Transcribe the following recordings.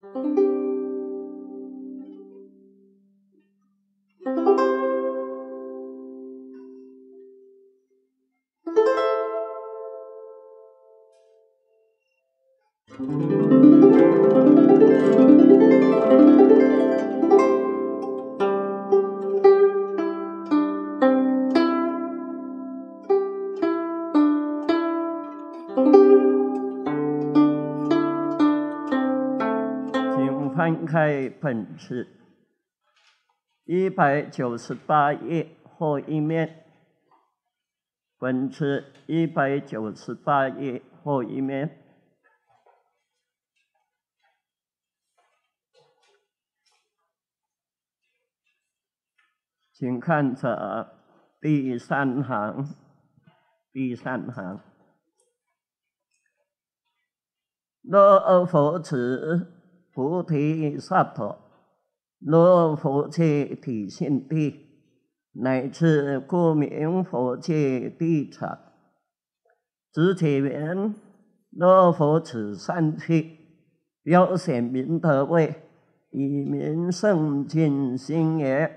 Thank mm. you. 开本子，一百九十八页或一面。本子一百九十八页或一面，请看着第三行，第三行，若佛子。菩提萨埵，若佛在体现地，乃至故名佛在地藏。地藏愿，若佛此善趣，优先名德位，以名胜尽心也。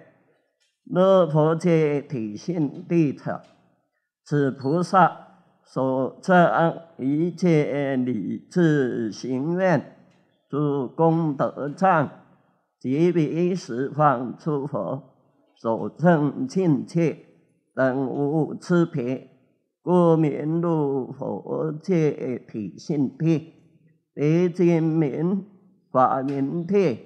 若佛在体现地藏，此菩萨所策一切理智行愿。诸功德藏，即彼十方诸佛所称亲切，等无此别。故名如佛界体性遍，离见名法明体。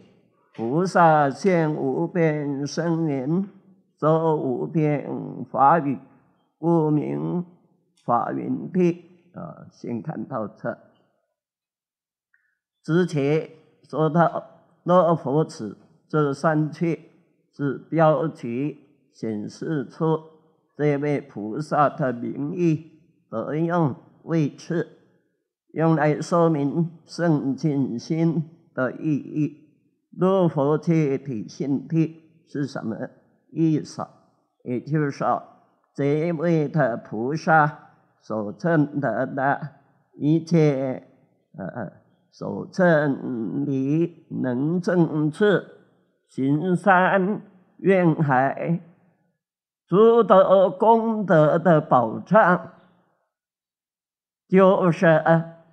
菩萨现无边身明说无边法语，故名法云体。啊，先看到这。之前说到乐佛寺这三句，是标题显示出这位菩萨的名义而用位次，用来说明圣尽心的意义。乐佛寺体性地是什么意思？也就是说，这位的菩萨所证得的一切，呃。所证理能正智，行山愿海，诸德功德的保障，就是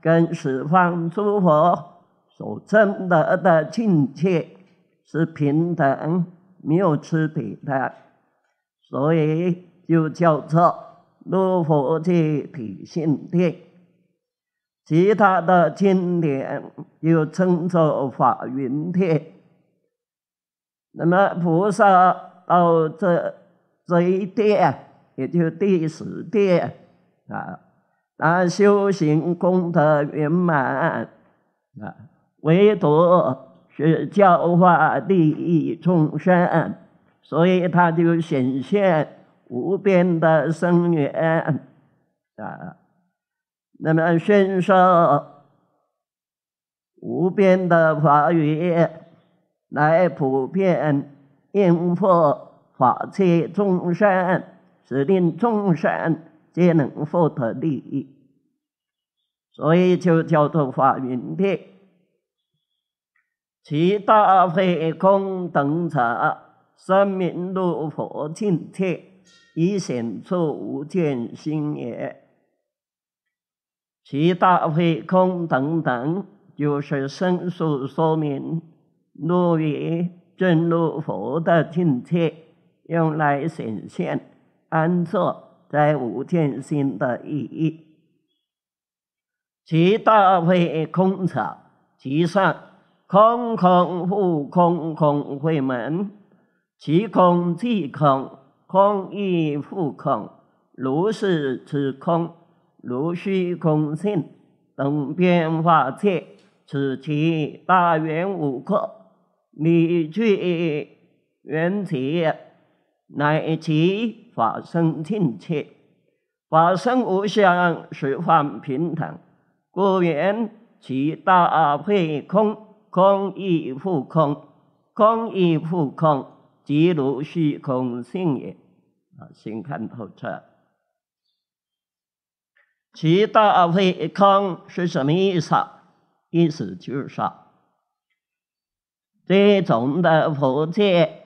跟十方诸佛所证得的境界是平等，没有区别，所以就叫做如佛界体性地。其他的经典又称作法云天，那么菩萨到这这一殿，也就第十殿啊，他修行功德圆满啊，唯独是教化利益众生，所以他就显现无边的身源啊。那么，宣说无边的法语，来普遍应佛法界众生，使令众生皆能获得利益。所以就叫做法云天。其大非空等者，三明如佛境界，以显出无见心也。其大会空等等，就是上述说明六缘真如佛的境界，用来显现安坐在无尽心的意义。其大会空者，其上空空复空空会门，其空即空，空亦复空，如是之空。如虚空性等变化者，此其大圆无空理去缘起，乃其法身境界。法身无相，实幻平等。故言其大悲空空亦复空，空亦复空，即如虚空性也。啊，先看透彻。其大会空是什么意思？意思就是说，这种的佛界，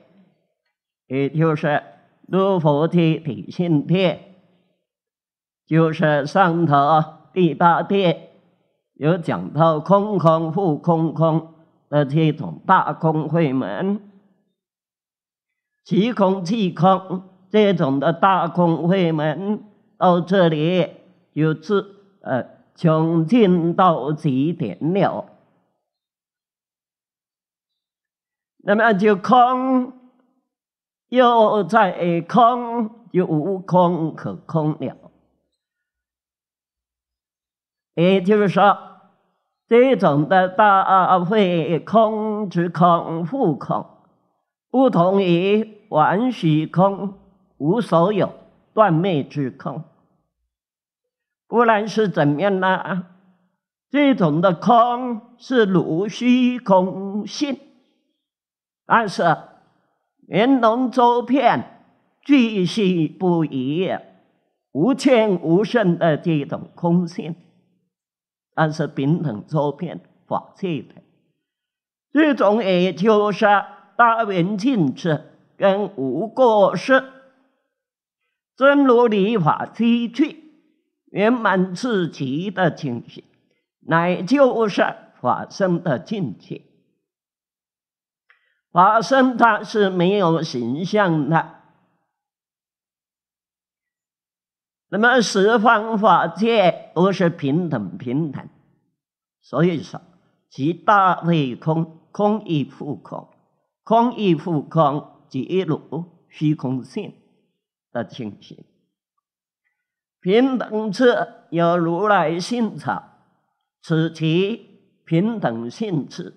也就是六佛界、体心界，就是上头第八界，有讲到空空复空空的这种大空会门，其空即空这种的大空会门到这里。有次呃，穷尽到极点了？那么就空，又在空，就无空可空了。也就是说，这种的大会空之空，复空，不同于完虚空无所有断灭之空。无论是怎样呢，这种的空是如虚空性，但是云龙周遍具细不移，无欠无剩的这种空性，但是平等周遍法界这种也就是大圆镜智跟无过失，真如理法体趣。圆满自极的境界，乃就是法身的境界。法身它是没有形象的。那么十方法界都是平等平等，所以说其大为空，空亦复空，空亦复空即如虚空性的情形。平等次有如来性者，此其平等性次，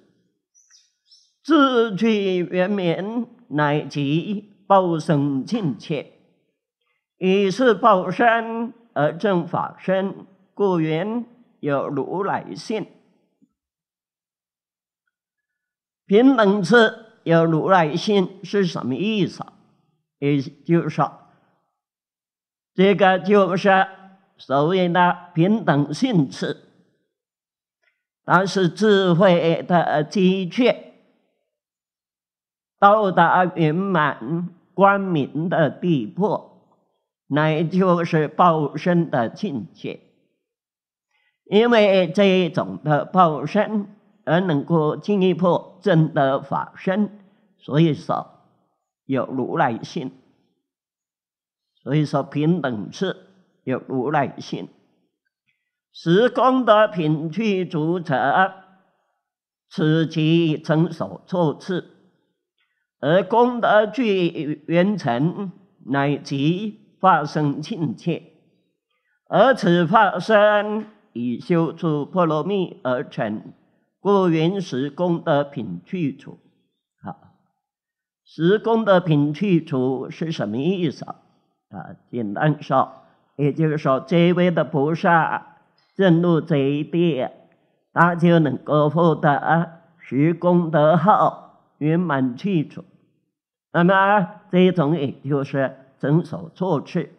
自趣圆明，乃其报身境界。以是报身而正法身，故缘有如来性。平等次有如来性是什么意思？也就是说。这个就是所谓的平等性质。但是智慧的积聚，到达圆满光明的地步，那就是报身的境界。因为这一种的报身而能够进一步证得法身，所以说有如来性。所以说，平等次有无赖性。十功德品去除者，此即成熟处次；而功德具缘成，乃即发生亲切。而此发生以修出波罗蜜而成，故云十功德品去除。好，十功德品去除是什么意思？啊？啊，简单说，也就是说，这位的菩萨进入一地，他就能够获得十功德后圆满去处。那么，这种也就是遵守措序。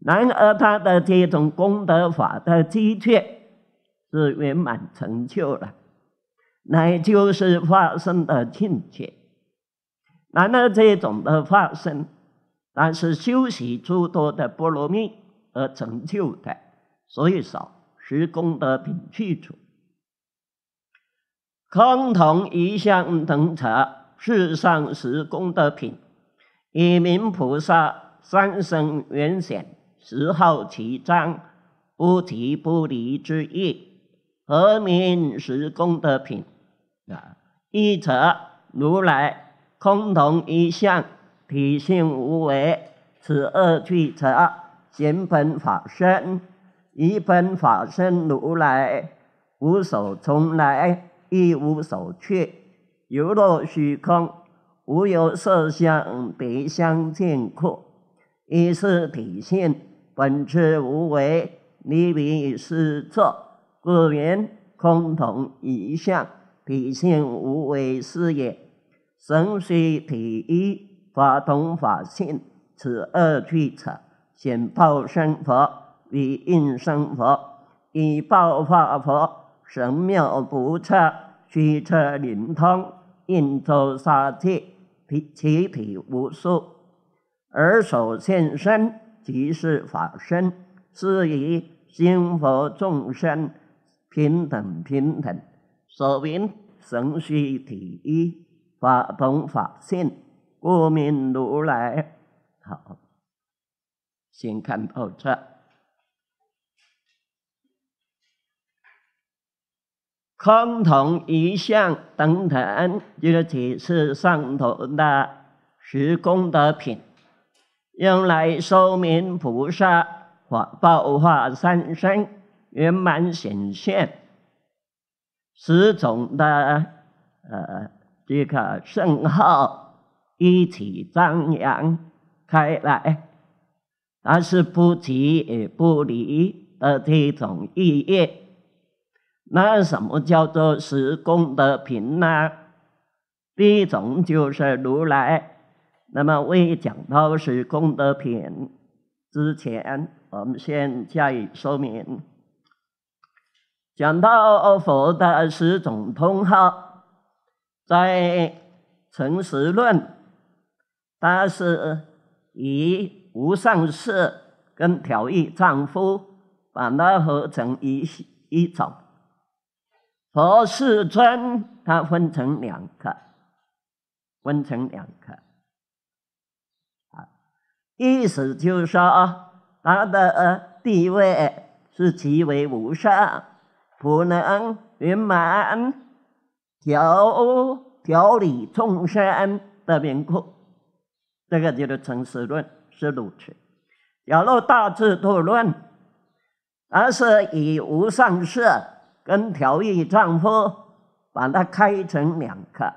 然而，他的这种功德法的积缺是圆满成就了，那就是化身的境界。然而，这种的化身。但是修习诸多的波罗蜜而成就的，所以少十功德品去除。空同一相等者，世上十功德品。以名菩萨三生缘显，十号其章，不即不离之意，合名十功德品。啊，一则如来空同一相。体性无为，此二俱则，行本法身，以本法身如来，无所从来，亦无所去，犹若虚空，无有色相，别相见故，以是体性本质无为，离别是作，故名空同一相，体性无为是也。身虽体异。法同法性，此二趣者，显报身佛为应身佛，以报法佛神妙不测，虚彻灵通，应周三界，体体体无数，而首现身即是法身，是以心佛众生平等平等，说明神虚体一，法同法性。无名如来，好，先看透彻。空同一相等等，就是解释上头的十功德品，用来说明菩萨化报化三身圆满显现十种的呃这个圣号。一起张扬开来，它是不急也不离的这种意义。那什么叫做十功德品呢？第一种就是如来。那么，未讲到十功德品之前，我们先加以说明。讲到佛的十种通号，在成实论。他是以无上士跟调御丈夫把它合成一一种，佛世尊他分成两个，分成两个。啊，意思就是说他的地位是极为无上，不能圆满调调理众生的名故。这个就是成实论是如此，假若大智度论，而是以无上士跟调御丈夫把它开成两颗，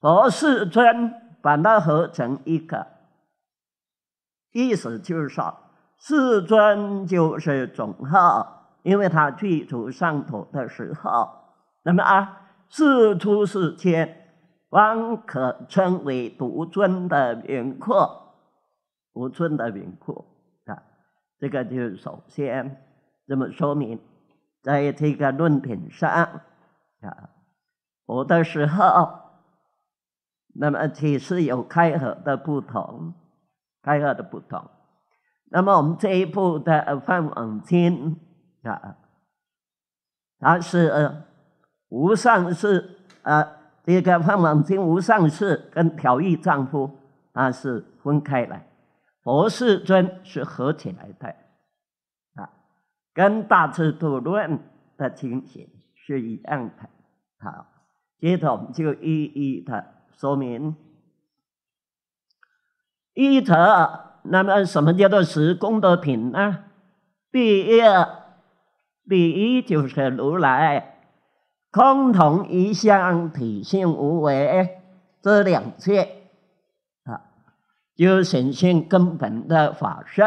和世尊把它合成一个。意思就是说，世尊就是总号，因为他去除上土的时候，那么啊，四出四天。方可称为独尊的轮廓，独尊的轮廓，啊，这个就是首先这么说明，在这个论品上啊，有的时候，那么其实有开合的不同，开合的不同。那么我们这一部的范文清啊，他是无上是呃。这个放王金无上士跟调御丈夫啊是分开来，佛世尊是合起来的，啊，跟大智度论的情形是一样的。好，接着我们就一一的说明。一则，那么什么叫做十功德品呢？第一，第一就是如来。空同一相，体性无为这两切，啊，就显现根本的法身。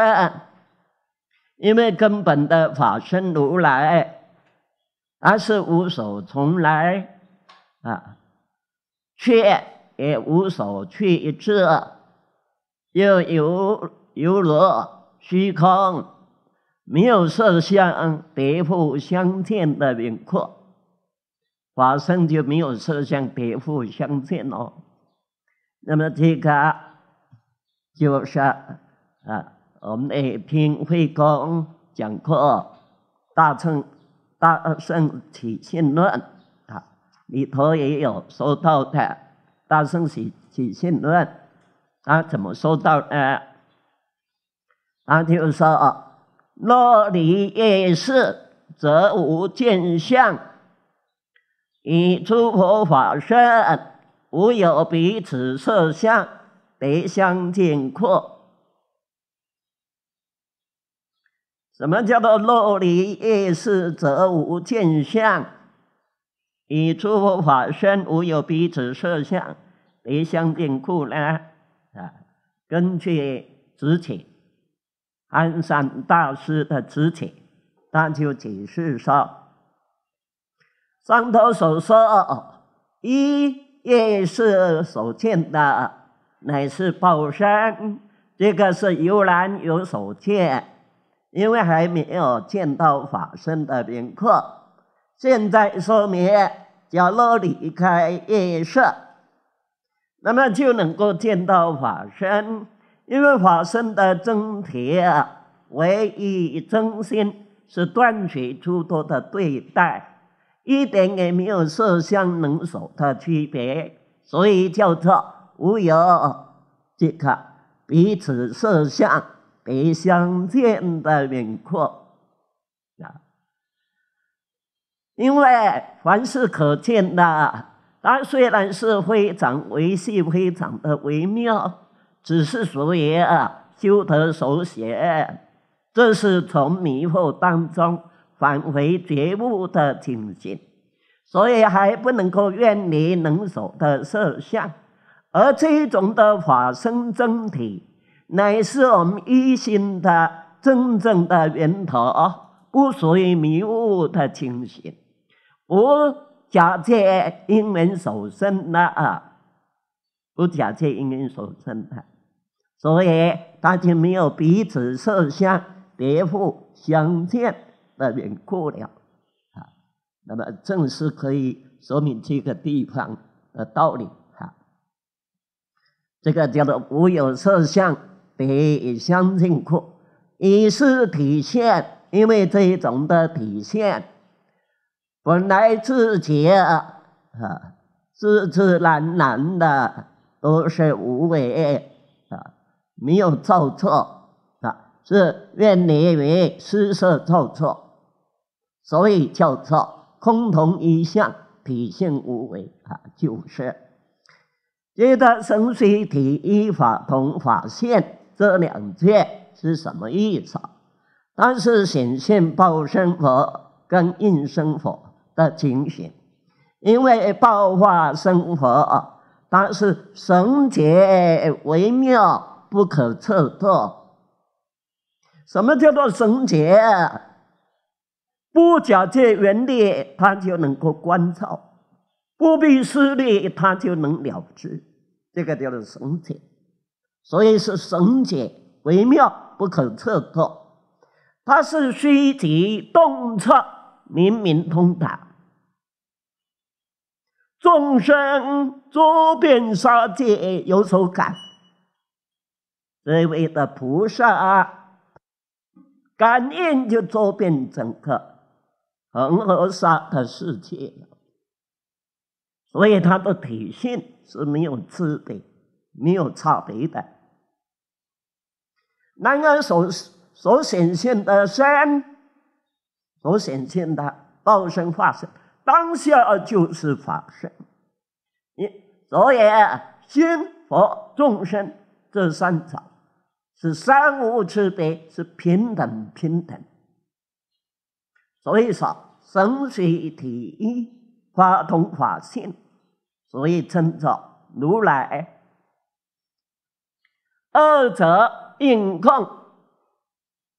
因为根本的法身如来，它是无所从来，啊，却也无所去，一次又犹游如虚空，没有色相，得不相见的名廓。法身就没有色相、别物相见哦。那么这个就是啊，我们那天慧公讲课《大乘大圣起信论》啊，里头也有说到的《大圣起起信论》啊，怎么说到的？他就说：“若离业色则无见相。”以诸佛法身无有彼此色相别相见故。什么叫做若离意识则无见相？以诸佛法身无有彼此色相别相见故呢？啊，根据之前安山大师的之前，他就解释说。上头所说，一夜是所见的，乃是报身。这个是由然有所见，因为还没有见到法身的名客。现在说明，假如离开夜色，那么就能够见到法身。因为法身的真体，唯一真心，是断绝诸多的对待。一点也没有色相能手的区别，所以叫做无有这个彼此色相别相见的轮廓啊。因为凡是可见的，它虽然是非常维系、非常的微妙，只是属于修得手写，这是从迷惑当中。返回觉悟的情形，所以还不能够远离能所的色相，而这种的法身真体，乃是我们一心的真正的源头啊！不属于迷雾的情形，不假借因缘所生的啊，不假借因缘所生的，所以大家没有彼此色相，别互相见。那边过了，啊，那么正是可以说明这个地方的道理，哈。这个叫做无有色相得相应过，也是体现，因为这一种的体现，本来自己啊，自自然然的都是无为啊，没有造错啊，是愿你为施舍造错。所以叫做空同一相，体性无为啊，就是。接着生髓体依法同法现这两句是什么意思？但是显现报生佛跟应生佛的情形，因为报化生佛，但是神结微妙不可测度。什么叫做神啊？不假借缘力，他就能够观照；不必施力，他就能了知。这个叫做神解，所以是神解微妙，不可测度。它是虚极洞彻，明明通达，众生周遍杀界有所感，所谓的菩萨啊，感应就周遍整个。恒河沙的世界了，所以它的体现是没有质的，没有差别。的。然而所所显现的身，所显现的报身、化身，当下就是法身。你所以，心佛众生这三者是三无差别，是平等平等。所以说，生随体法同法性，所以称作如来。二者应空，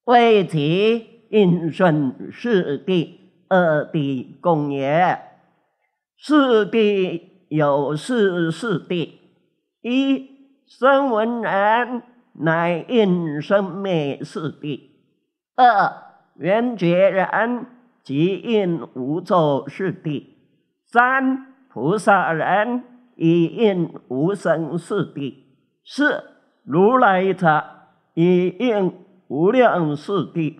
为其因顺四地二的共也。是地有四，四地：一、生闻人，乃应生灭四地；二、缘觉人。即因无作是地，三菩萨人以应无生是地，四如来者以应无量是地。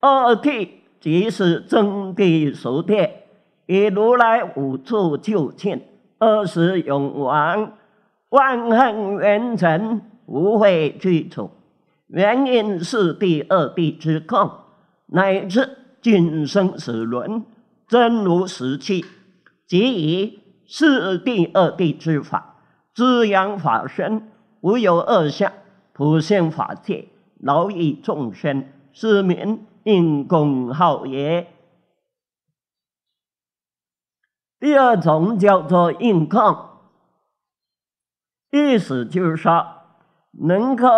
二地即是真地熟地，以如来无处就近，二十永王万恨元尘无悔去处。原因是第二地之空。乃至今生死轮，真如实气，即以四谛二谛之法滋养法身，无有二相，普现法界，劳役众生，是名因功好也。第二种叫做应控，意思就是说，能够。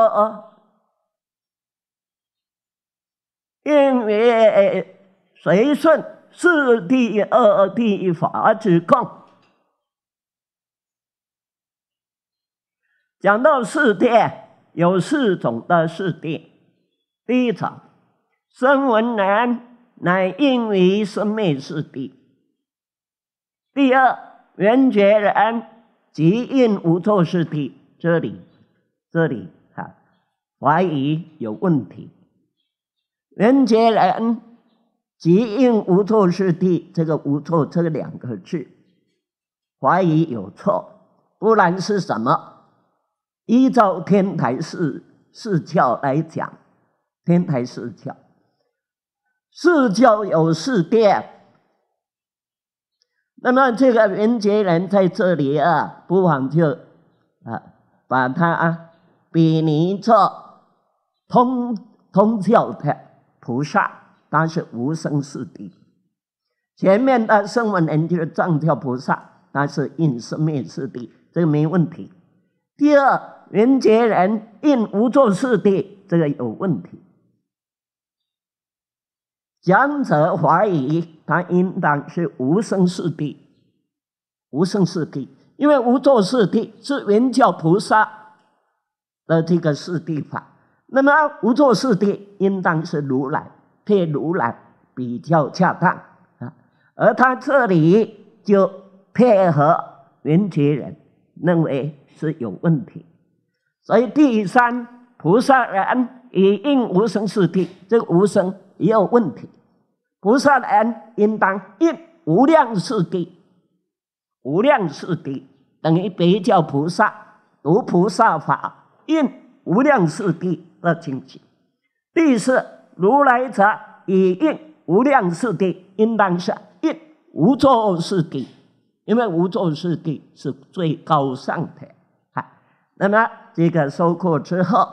因为随顺是第二第一法之共。讲到四界有四种的四界，第一种声闻难，乃应于生灭四地。第二缘觉人即应无作四体，这里这里哈怀疑有问题。人杰人，即应无错是地。这个“无错”这两个字，怀疑有错，不然是什么？依照天台四四教来讲，天台四教，四教有四殿。那么这个人杰人在这里啊，不妨就啊，把它啊比拟作通通教的。菩萨，他是无生四谛，前面的圣文人就是藏教菩萨，他是应生灭四地，这个没问题。第二，人杰人应无作四地，这个有问题。讲者怀疑他应当是无生四谛，无生四谛，因为无作四谛是圆教菩萨的这个四谛法。那么无作事的应当是如来，配如来比较恰当啊。而他这里就配合云觉人，认为是有问题。所以第三菩萨人应无生事地，这个无生也有问题。菩萨人应当应无量事地，无量事地等于别较菩萨读菩萨法，应无量事地。的境界。第四，如来者以应无量世谛，应当是应无作世谛，因为无作世谛是最高上的哈。那么这个收获之后，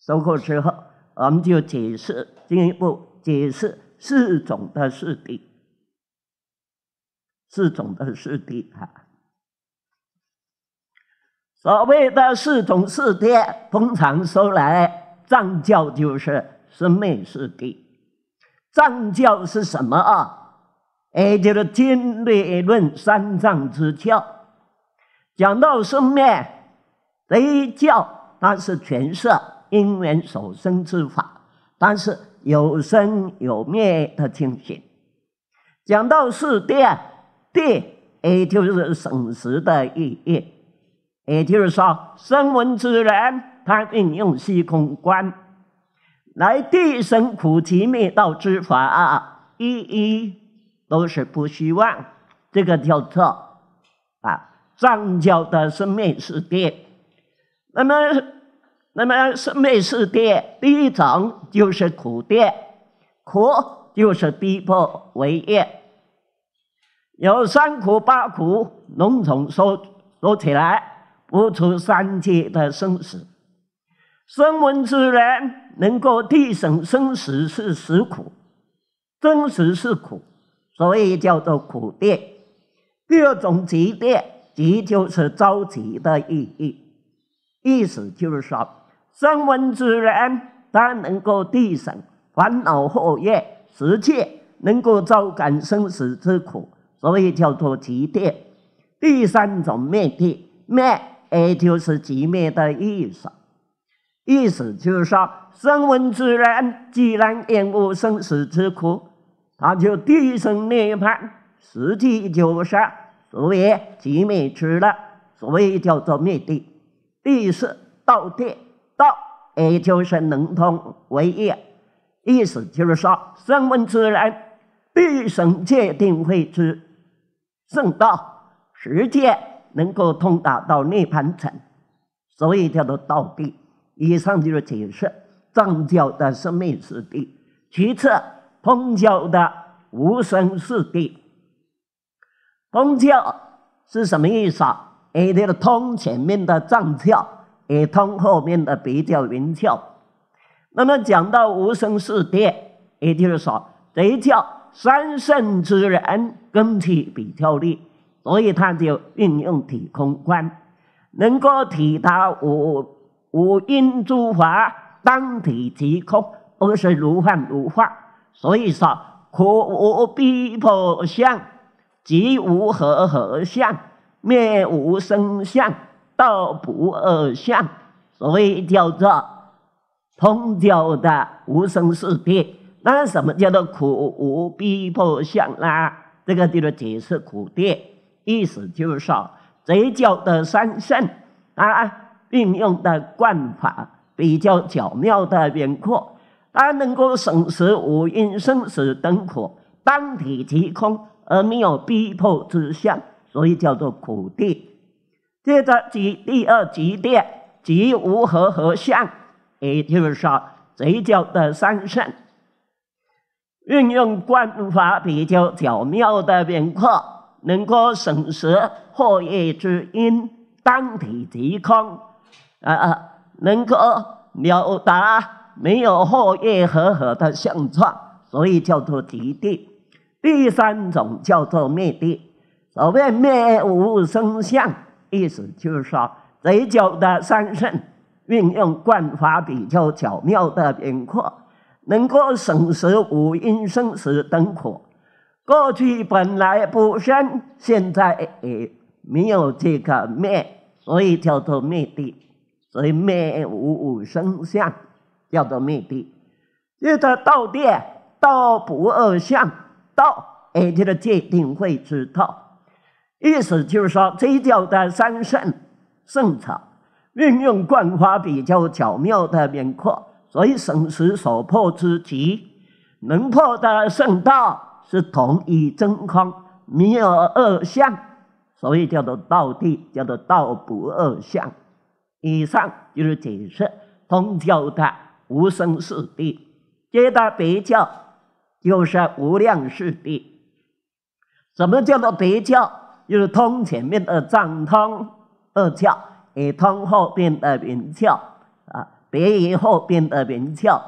收获之后，我们就解释进一步解释四种的世谛，四种的世谛哈。所谓的四种四谛，通常说来，藏教就是生灭四谛。藏教是什么啊？哎，就是《金略论》三藏之教。讲到生灭，这一教它是诠释因缘所生之法，但是有生有灭的情形。讲到四谛，谛也就是省时的意义。也就是说，声闻之人，他运用虚空观来地生苦集灭道之法，一一都是不希望，这个叫做啊。藏教的生灭世界。那么，那么生灭世界第一种就是苦谛，苦就是逼迫为业，有三苦八苦，笼统收收起来。不出三界的生死，生闻之人能够替证生死是实苦，真实是苦，所以叫做苦谛。第二种集谛，集就是召集的意义，意思就是说，生闻之人他能够替证烦恼祸业实界，能够照感生死之苦，所以叫做集谛。第三种灭的灭。也就是寂灭的意思，意思就是说，生闻之人既然厌恶生死之苦，他就低声生涅槃，实际就是所谓寂灭之乐，所谓叫做灭的。第四道谛道，也就是能通为业，意思就是说，生闻之人必生必定会知正道实践。能够通达到涅盘城，所以叫做道地。以上就是解释藏教的生命之地。其次，通教的无生四地。通教是什么意思？啊？也就是通前面的藏教，也通后面的比较云教。那么讲到无生四谛，也就是说，这一叫三圣之人根器比较劣。所以他就运用体空观，能够体到无无因诸法当体即空，而是如幻如化。所以说，苦无逼迫相，即无和合相，灭无生相，道不二相。所以叫做通教的无生世界。那什么叫做苦无逼迫相啦？这个就是解释苦谛。意思就是说，嘴角的三圣啊，运用的惯法比较巧妙的圆括，它能够省时无因生死等苦，当体即空，而没有逼迫之相，所以叫做苦地。接着，第第二极点，即无和合相，也就是说，嘴角的三圣运用惯法比较巧妙的圆括。能够审视祸叶之因，当体健空，啊，能够了达没有祸叶和合的相状，所以叫做极地。第三种叫做灭地，所谓灭无生相，意思就是说，最早的三圣运用观法比较巧妙的明破，能够审视五阴生死等苦。过去本来不生，现在也没有这个灭，所以叫做灭地。所以灭五五生相，叫做灭地。因为他到地到不二相，到而且他界定会知道，意思就是说，这叫他三圣圣草，运用灌花比较巧妙的免过，所以生死所破之极，能破的圣道。是同一真空，名而二相，所以叫做道谛，叫做道不二相。以上就是解释通教的无生四谛。接着别教就是无量四谛。什么叫做别教？就是通前面的藏通二教，也通后边的明教啊，别以后边的明教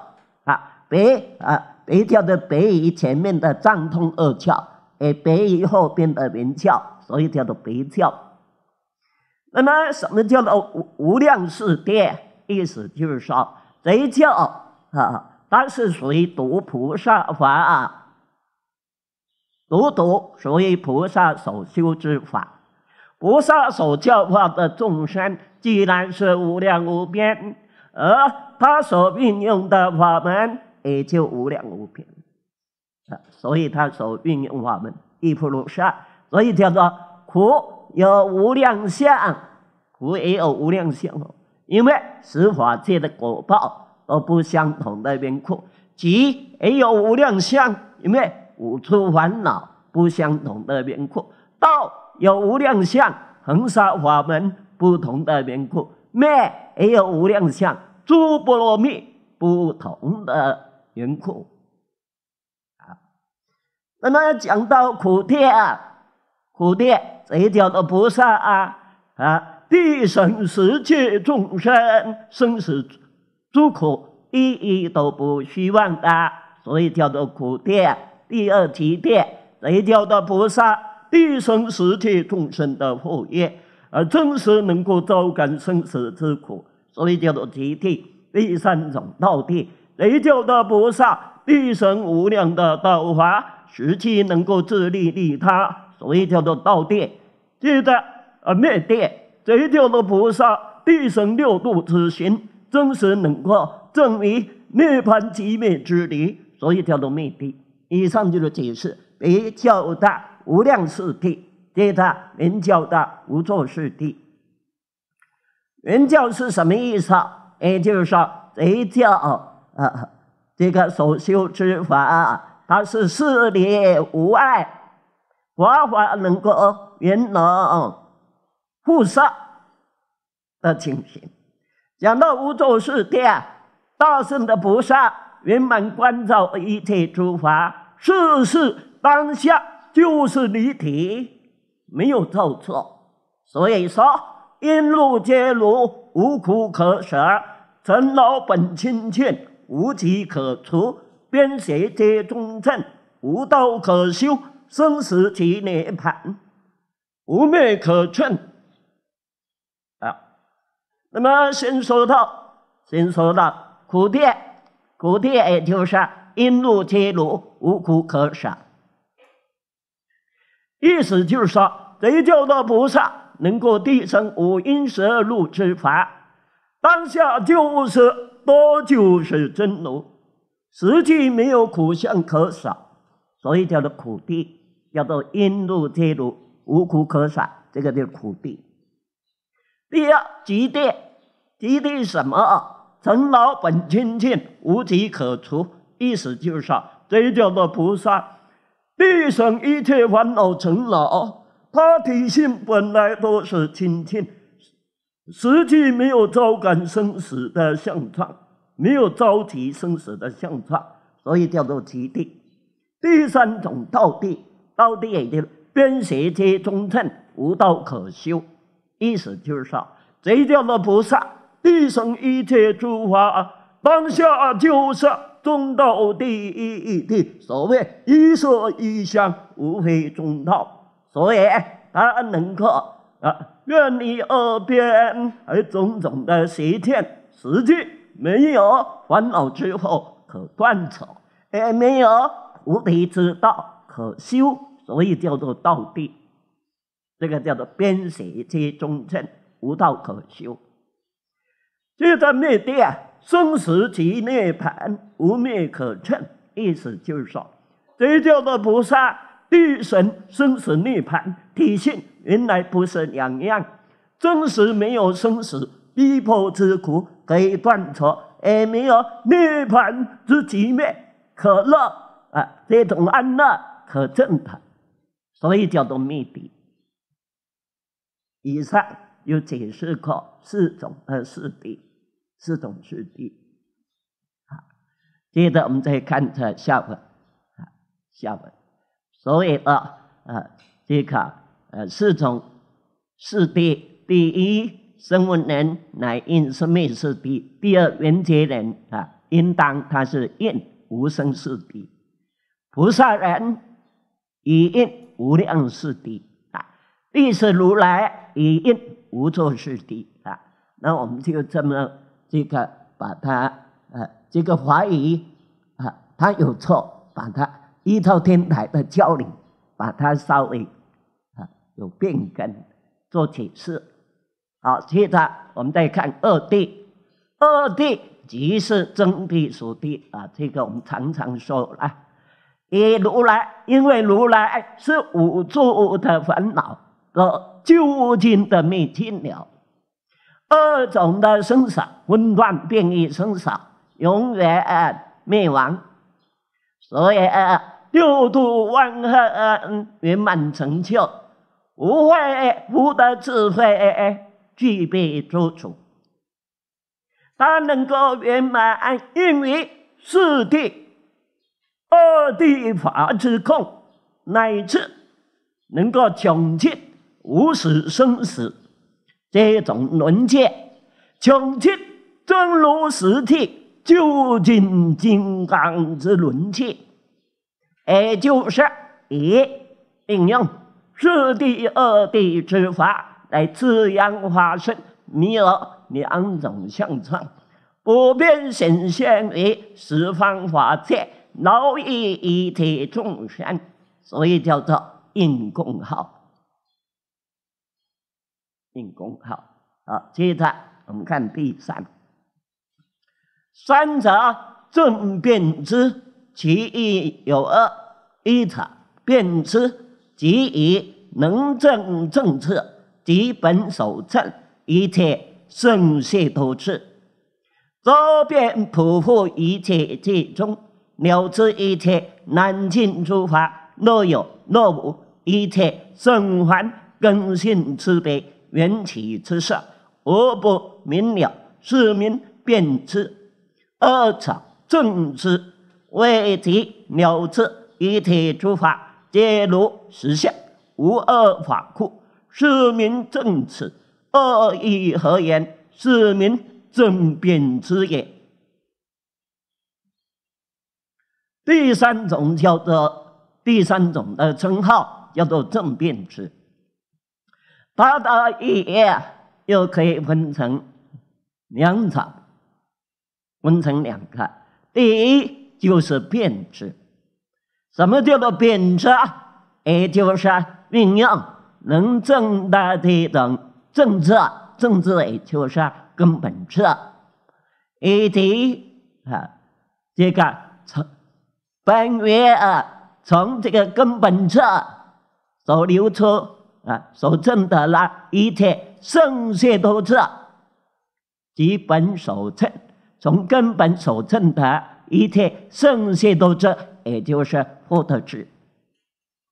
啊，别啊。一窍的北于前面的藏通二窍，而北于后边的明窍，所以叫做北窍。那么，什么叫做无无量世界？意思就是说，这一窍啊，它是属于读菩萨法啊，独独属于菩萨所修之法，菩萨所教化的众生，既然是无量无边，而他所运用的法门。也就无量无边啊，所以他所运用法门亦不如善，所以叫做苦有无量相，苦也有无量相哦。因为十法界的果报都不相同的缘故，集也有无量相，因为五处烦恼不相同的缘故，道有无量相，恒沙法门不同的缘故，灭也有无量相，诸波罗蜜不同的。缘苦，啊，那么要讲到苦谛啊，苦这一条的菩萨啊？啊，地生十界众生生死诸苦，一一都不希望的，所以叫做苦谛。第二提这一条的菩萨？地生十界众生的福业，而真实能够照感生死之苦，所以叫做提谛。第三种道谛。雷教的菩萨地神无量的道法，十七能够自利利他，所以叫做道殿。接着，呃，灭这雷教的菩萨地神六度之行，真实能够证明涅盘极灭之理，所以叫做灭地。以上就是解释。雷教的无量是地，接着，人教的无作是地。人教是什么意思？也就是说，雷教。这个所修之法，它是四离无碍，佛法能够圆融护色。的情形。讲到五种世界，大圣的菩萨圆满关照一切诸法，事事当下就是离体，没有造错。所以说，因路皆如，无苦可舍，成老本清净。无机可除，边邪皆中正，无道可修，生死即涅槃；无灭可断，啊！那么先说到，先说到苦谛，苦谛也就是因路皆路，无苦可舍。意思就是说，谁教的菩萨能够提升五阴十二路之法，当下就是。多就是真如，实际没有苦相可少，所以叫做苦地，叫做因路天路，无苦可少，这个叫苦地。第二，极地，极地什么？尘劳本清净，无集可除。意思就是说，这叫做菩萨，地上一切烦恼尘劳，他提性本来都是清净。实际没有招感生死的相创，没有招提生死的相创，所以叫做极地。第三种道地，道地也就边邪皆中正，无道可修。意思就是说，这叫做菩萨。地生一切诸法，当下就是中道第一义谛。所谓一色一相，无非中道，所以他能够。啊！愿你恶边而种种的邪见、实际没有烦恼之后可断除，也没有菩提之道可修，所以叫做道地。这个叫做边邪皆中正，无道可修。接在灭地啊，生死即涅盘，无灭可趁。意思就是说，这叫做不萨绿神生死涅盘体现原来不是两样。真实没有生死逼迫之苦可以断除，也没有涅盘之极灭可乐啊，这种安乐可证的，所以叫做密地。以上有解释过四种呃四地四种四地。好，接着我们再看这下文，啊，下文。所谓啊，啊，这个呃，是从四谛：第一，声闻人乃因生命是谛；第二，缘觉人啊，应当他是应无生是谛；菩萨人以应无量是谛啊；第四，如来以应无作是谛啊。那我们就这么这个把他呃，这个怀疑啊，他有错，把他。依套天台的教理，把它稍微啊有变更，做解释。好，接着我们再看二谛。二谛即是真谛、俗谛啊，这个我们常常说啊。一如来，因为如来是无住的烦恼和究竟的灭尽了。二种的生死，混乱、变异生死，永远灭亡。所以，六度万行圆满成就，无慧无德智慧具备诸处，他能够圆满因于四谛、二谛法之空，乃至能够穷尽无始生死这种轮界，穷尽真如实体。究竟金刚之轮切，也就是以应用四地、二地之法来滋养化身，弥勒两种相状，普遍显现于十方法界，劳役一体众生，所以叫做因共号。因共号，好，接着我们看第三。三者正辨之，其义有二：一者辨之，即以能正政策、基本守正，一切圣序都是。周边普覆一切之中，了知一切难尽诸法，若有若无，一切身患根性慈悲缘起之色，无不明了，是名辨之。二草正持未提六次，一体出法揭露实相，无二法库，是名正此，二意何言？是名正辩之也。第三种叫做第三种的称号叫做正辩词。它的意义又可以分成两场。分成两个，第一就是变质。什么叫做变质？也就是运用能挣的这种政策，政策也就是根本策。以及啊，这个从本月啊，从这个根本策所流出啊，所挣得了一切，剩下都是基本手册。从根本所证得一切圣贤都知，也就是佛陀知，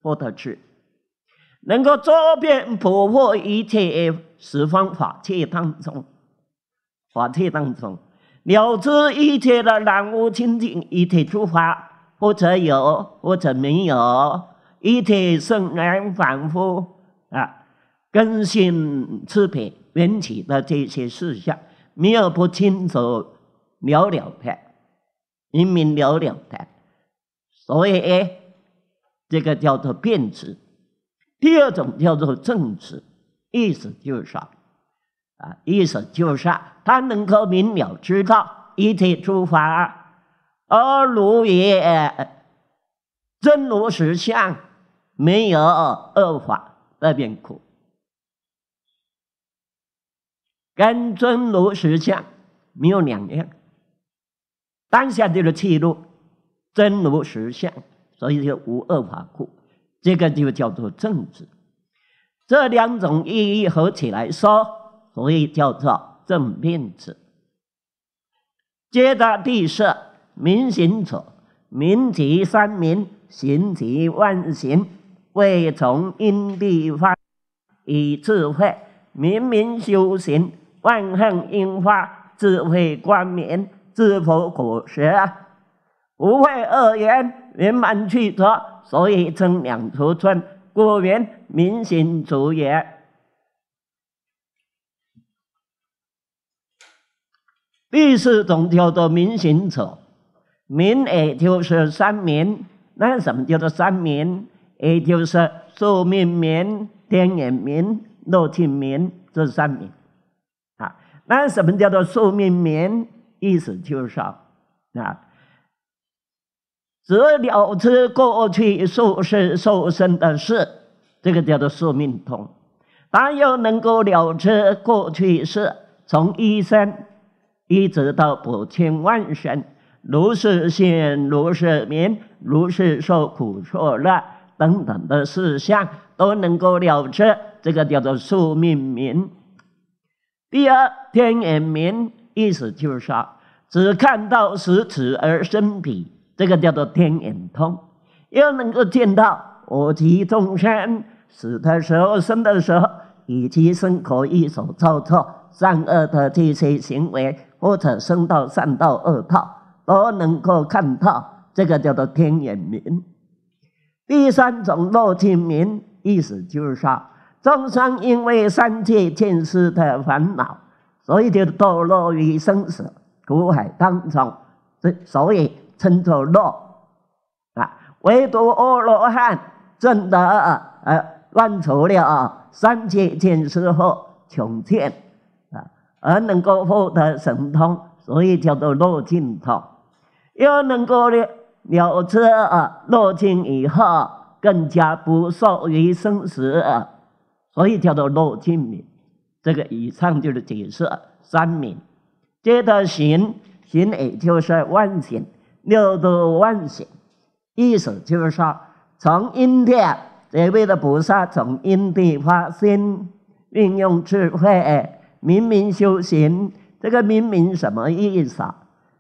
佛陀知，能够作遍普破一切十方法界当中，法界当中了知一切的染污清净一切诸法，或者有或者没有，一切生缘反复啊，更新次品引起的这些事项，没有不清楚。了了的，明明了了的，所以哎，这个叫做辩词，第二种叫做正词，意思就是，啊，意思就是，他能够明了知道一切诸法而如也，真如实相没有二法那边苦，跟真如实相没有两样。当下这个气度，真如实相，所以就无二法库。这个就叫做正治。这两种意义合起来说，所以叫做正面子。接着第四，明行者，明即三明，行即万行，未从因地发，以智慧，明明修行，万行应发，智慧光明。质朴朴实，不会恶言，圆满去者，所以称两头寸，故云民行足也。第四种叫做民行足，民也就是三民，那什么叫做三民？也就是宿命民、天眼民、肉体民，这三民。啊，那什么叫做宿命民？意思就是说，啊，只了知过去受身受生的事，这个叫做宿命通；，但又能够了知过去事，从一生一直到不千万生，如是心，如是明，如是受苦受乐等等的事项，都能够了知，这个叫做宿命明。第二天眼明。意思就是说，只看到食指而生彼，这个叫做天眼通；又能够见到我及众生死的时候、生的时候，以及生可以所造作善恶的这些行为，或者生到善道、恶道，都能够看到，这个叫做天眼明。第三种六亲明，意思就是说，众生因为三界见识的烦恼。所以叫堕落于生死苦海当中，这所以称作落啊。唯独阿罗汉证得呃断除了三界见思和穷见啊，而能够获得神通，所以叫做落净土。又能够呢了知啊落尽以后更加不受于生死啊，所以叫做落净土。这个以上就是解释三明。这条行行也就是万行，六度万行，意思就是说，从因地，这位的菩萨从因地发心，运用智慧，明明修行。这个明明什么意思？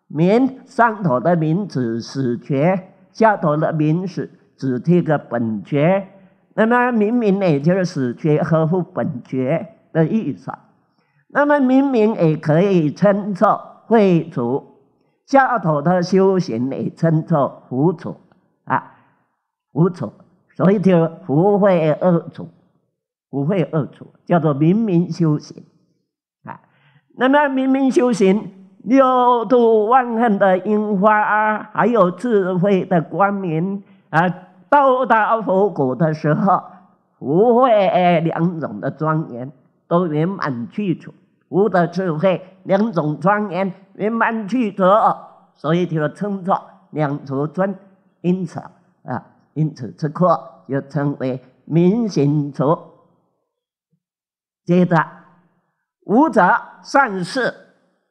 明上头的明指始觉，下头的明是指这个本觉。那么明明呢，就是始觉合乎本觉。的意思，那么明明也可以称作慧足，下头的修行也称作福足啊，福足，所以就福慧二足，福慧二足叫做明明修行啊。那么明明修行六度万恨的樱花，还有智慧的光明啊，到达佛果的时候，无会两种的庄严。都圆满去除，无的智慧两种庄严圆满去除，所以就称作两足尊。因此，啊，因此此刻就称为明行足。接着，无者善事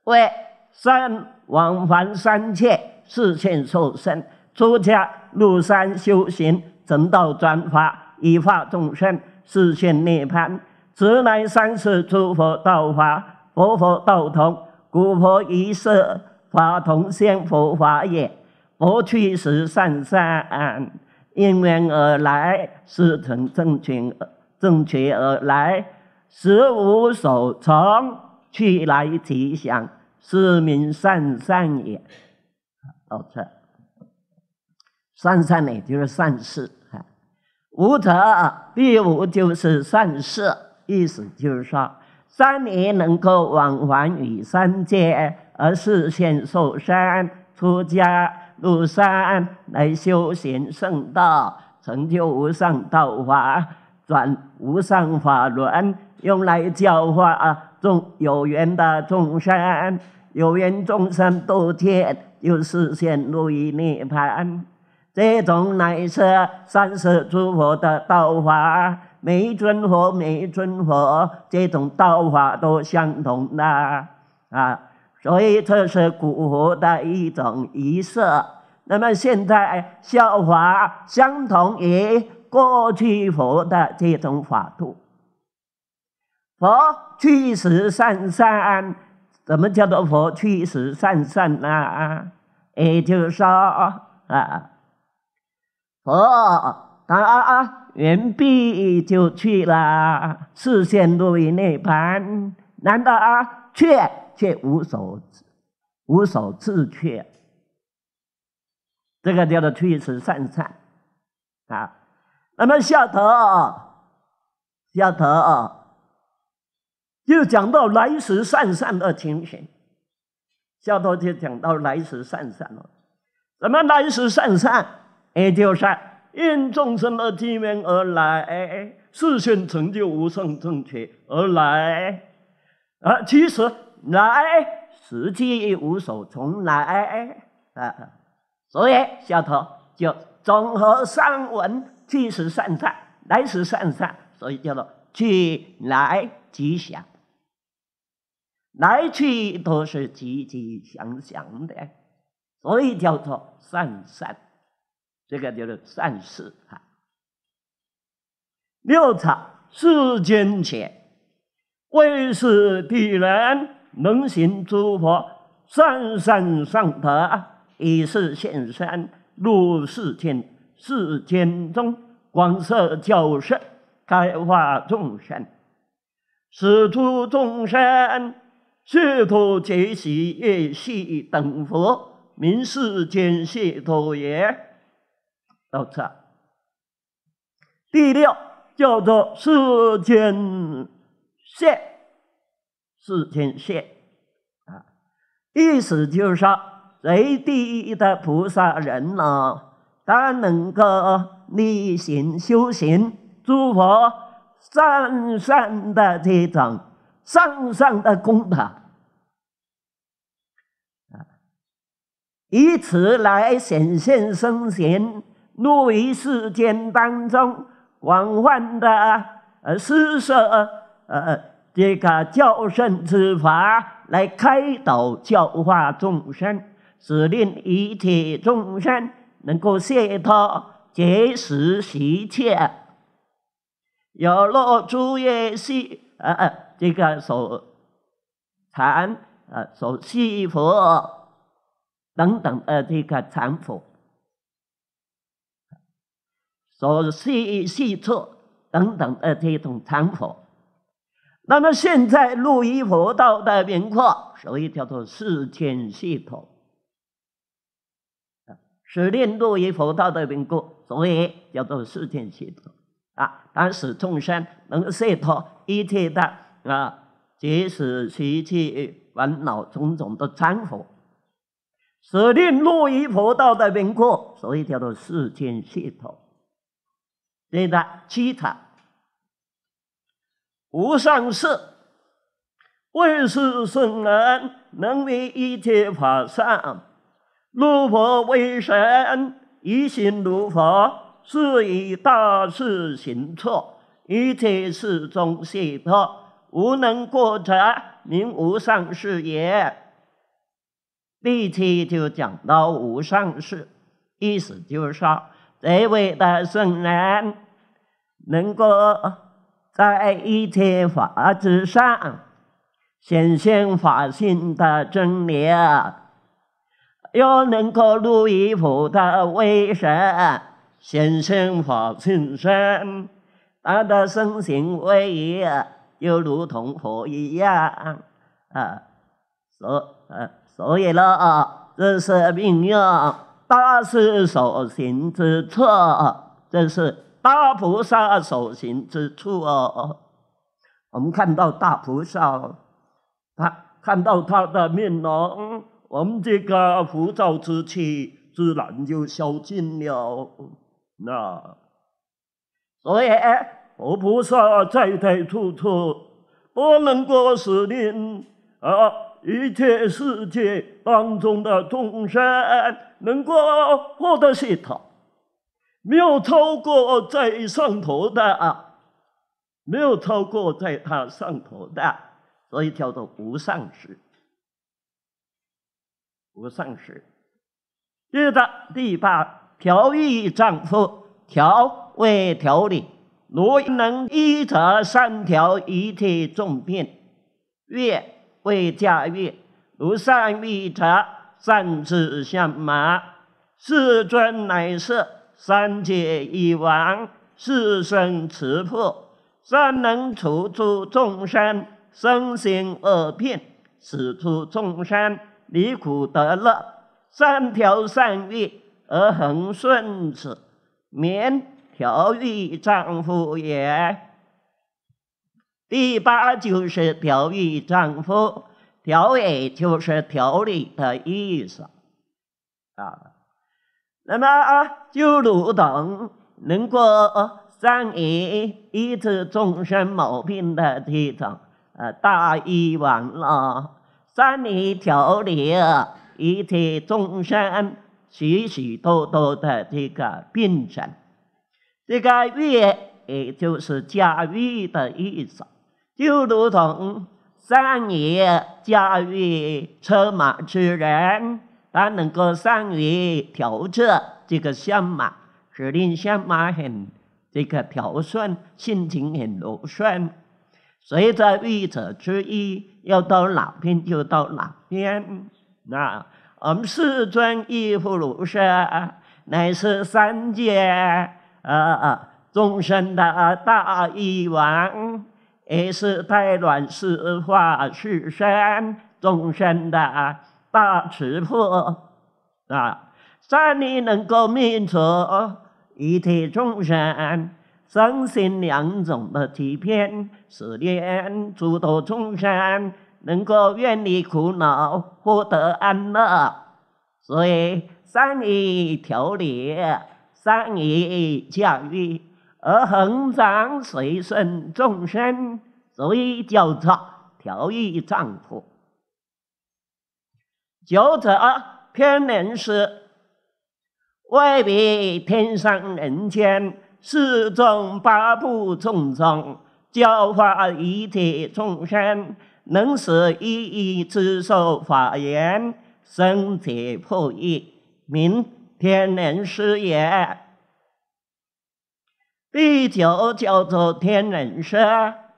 为三往返三界，四线受身，出家入山修行正道，转法依法众生，四线涅槃。此乃三世诸佛道法，佛佛道同，古佛一色，法同现佛法也。佛去时善善因缘而来，是从正觉正觉而来，实无所从去来吉祥，是名善善也。o 善善也就是善事啊，无得第五就是善事。意思就是说，三人能够往还于三界，而是现受山出家入山来修行圣道，成就无上道法，转无上法轮，用来教化众有缘的众生，有缘众生度天，就是现入于涅槃。这种乃是三世诸佛的道法。每一尊佛，每一尊佛，这种道法都相同的啊，所以这是古佛的一种仪式。那么现在效法相同于过去佛的这种法度。佛去时善善怎么叫做佛去时善善呢？也就是说啊，佛啊啊啊。原毕就去了，视线都已内盘，难道啊！却却无所无所自却，这个叫做推辞善善啊。那么下头下头啊，讲到来时善善的情形，下头就讲到来时善善了。什么来时善善，也就是因众生的机缘而来，誓愿成就无上正觉而来，啊，其实来实际无所从来啊！所以小头就综合上文去时善善，来时善善，所以叫做去来吉祥，来去都是吉吉祥祥的，所以叫做善善。这个就是善事啊！六场世间前，为是地人能行诸佛善善上德，以是现身入世间，世间中广设教示，开化众生，使诸众生血脱结习，越系等佛，名世间解徒也。叫啥？第六叫做四天，线，四天线啊！意思就是说，第一的菩萨人呢，他能够例行修行诸佛上善的这种上上的功德以此来显现身形。怒于世间当中，广泛的呃施舍呃这个教身之法，来开导教化众生，使令一切众生能够解脱结识习气，有若诸业系呃呃这个所禅呃所束佛等等呃这个禅佛。所一系错等等，的这种参悔。那么现在路一佛道的名廓，所以叫做四间系统。啊，是令路一佛道的名廓，所以叫做四间系统。啊，当时众生能解脱一切的啊，即使一切烦恼种种的参悔，是令路一佛道的名廓，所以叫做四间系统。对的，其他无上士，为是圣人，能为一切法上。如佛为神，一心如佛，是以大事行错，一切事中解脱，无能过者，名无上士也。第七就讲到无上士，意思就是说。这位大的圣人，能够在一切法之上显现法性的真理，又能够入一佛的威神显现法性身，他的身形威仪又如同佛一样啊，所啊所以了啊，这是应大士所行之处，这是大菩萨所行之处哦。我们看到大菩萨，他看到他的面容，我们这个浮躁之气自然就消尽了。那所以，我菩萨在在处处不能够使令啊一切世界当中的众生。能够获得系统，没有超过在上头的啊，没有超过在他上头的，所以叫做无上师。无上师，接着第八调御丈夫调为调理，如能依则三条一切重病月为驾月，如上越者善智相马，世尊乃是三界一亡四生持破，善能除诸众生身心恶病，使出众生离苦得乐。三调善欲而恒顺此，免调御丈夫也。第八就是调御丈夫。调也就是调理的意思，啊，那么啊，就如同能够善于医治终身毛病的这种呃大医王了，善于调理一切众生许许多多的这个病症，这个愈也就是治愈的意思，就如同。善于驾驭车马之人，他能够善于调制这个相马，使令相马很这个调顺，心情很柔顺。随着御者之意，要到哪边就到哪边。那我们世尊亦复如是，乃是三界呃众生的大帝王。也是代转世化世山众生的大慈父啊！善你能够免除一切众生身心两种的疾病、思念，诸多众生能够远离苦恼，获得安乐。所以善你调理，善你教育。而恒常随顺众生，所以叫做调御丈夫。九者天人师，未比天上人间，四种八部众生教化一切众生，能使一一知受法言，身体破一，名天人师也。第九叫做天人师，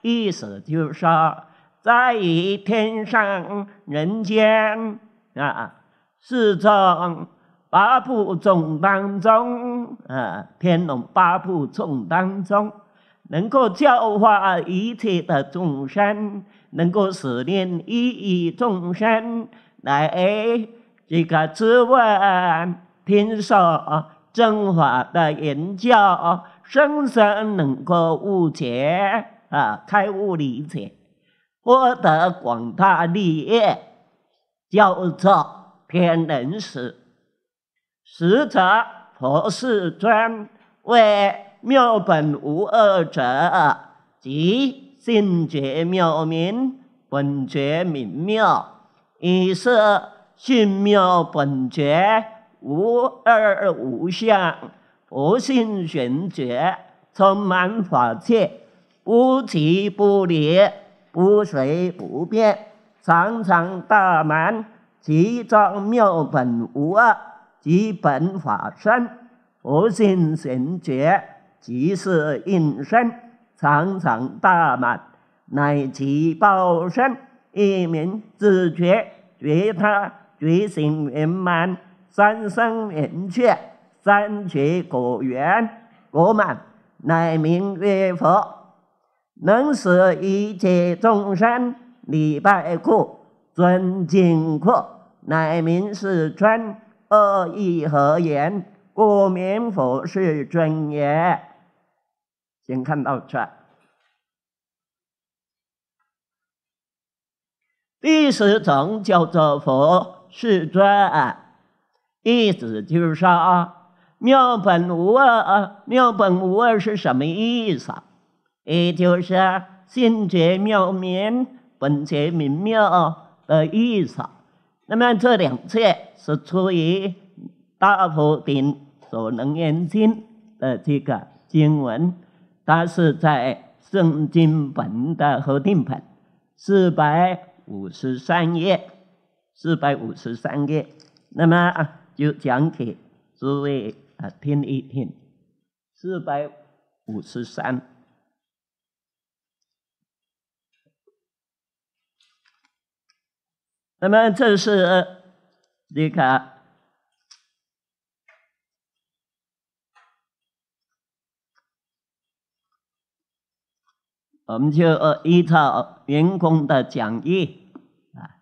意思就说，在于天上人间啊，是从八部众当中啊，天龙八部众当中，能够教化一切的众生，能够使念一一众生来这个智慧，听说正法的言教。众生能够悟解啊，开悟理解，获得广大利益，叫做天人师。实则佛世尊为妙本无二者，即性觉妙明，本觉明妙，以是性妙本觉无二无相。不信玄觉，充满法界，不即不离，不随不变，常常大满，其中妙本无二，即本法身。不信玄觉，即是应身，常常大满，乃其报身。一名自觉觉他觉醒圆满，三生圆缺。三觉果园，果满，乃名曰佛，能使一切众生礼拜过、尊敬过，乃名是尊。恶意何言？故名佛是尊也。先看到这，第四种叫做佛是尊，意思就是说。妙本无二，啊，妙本无二是什么意思？也就是性觉妙明，本觉明妙的意思。那么这两句是出于《大菩提所能言经》的这个经文，它是在圣经本的合订本四百五十三页，四百五十三页。那么就讲给诸位。啊，听一听，四百五十三。那么这是你个，我们就依照员工的讲义啊，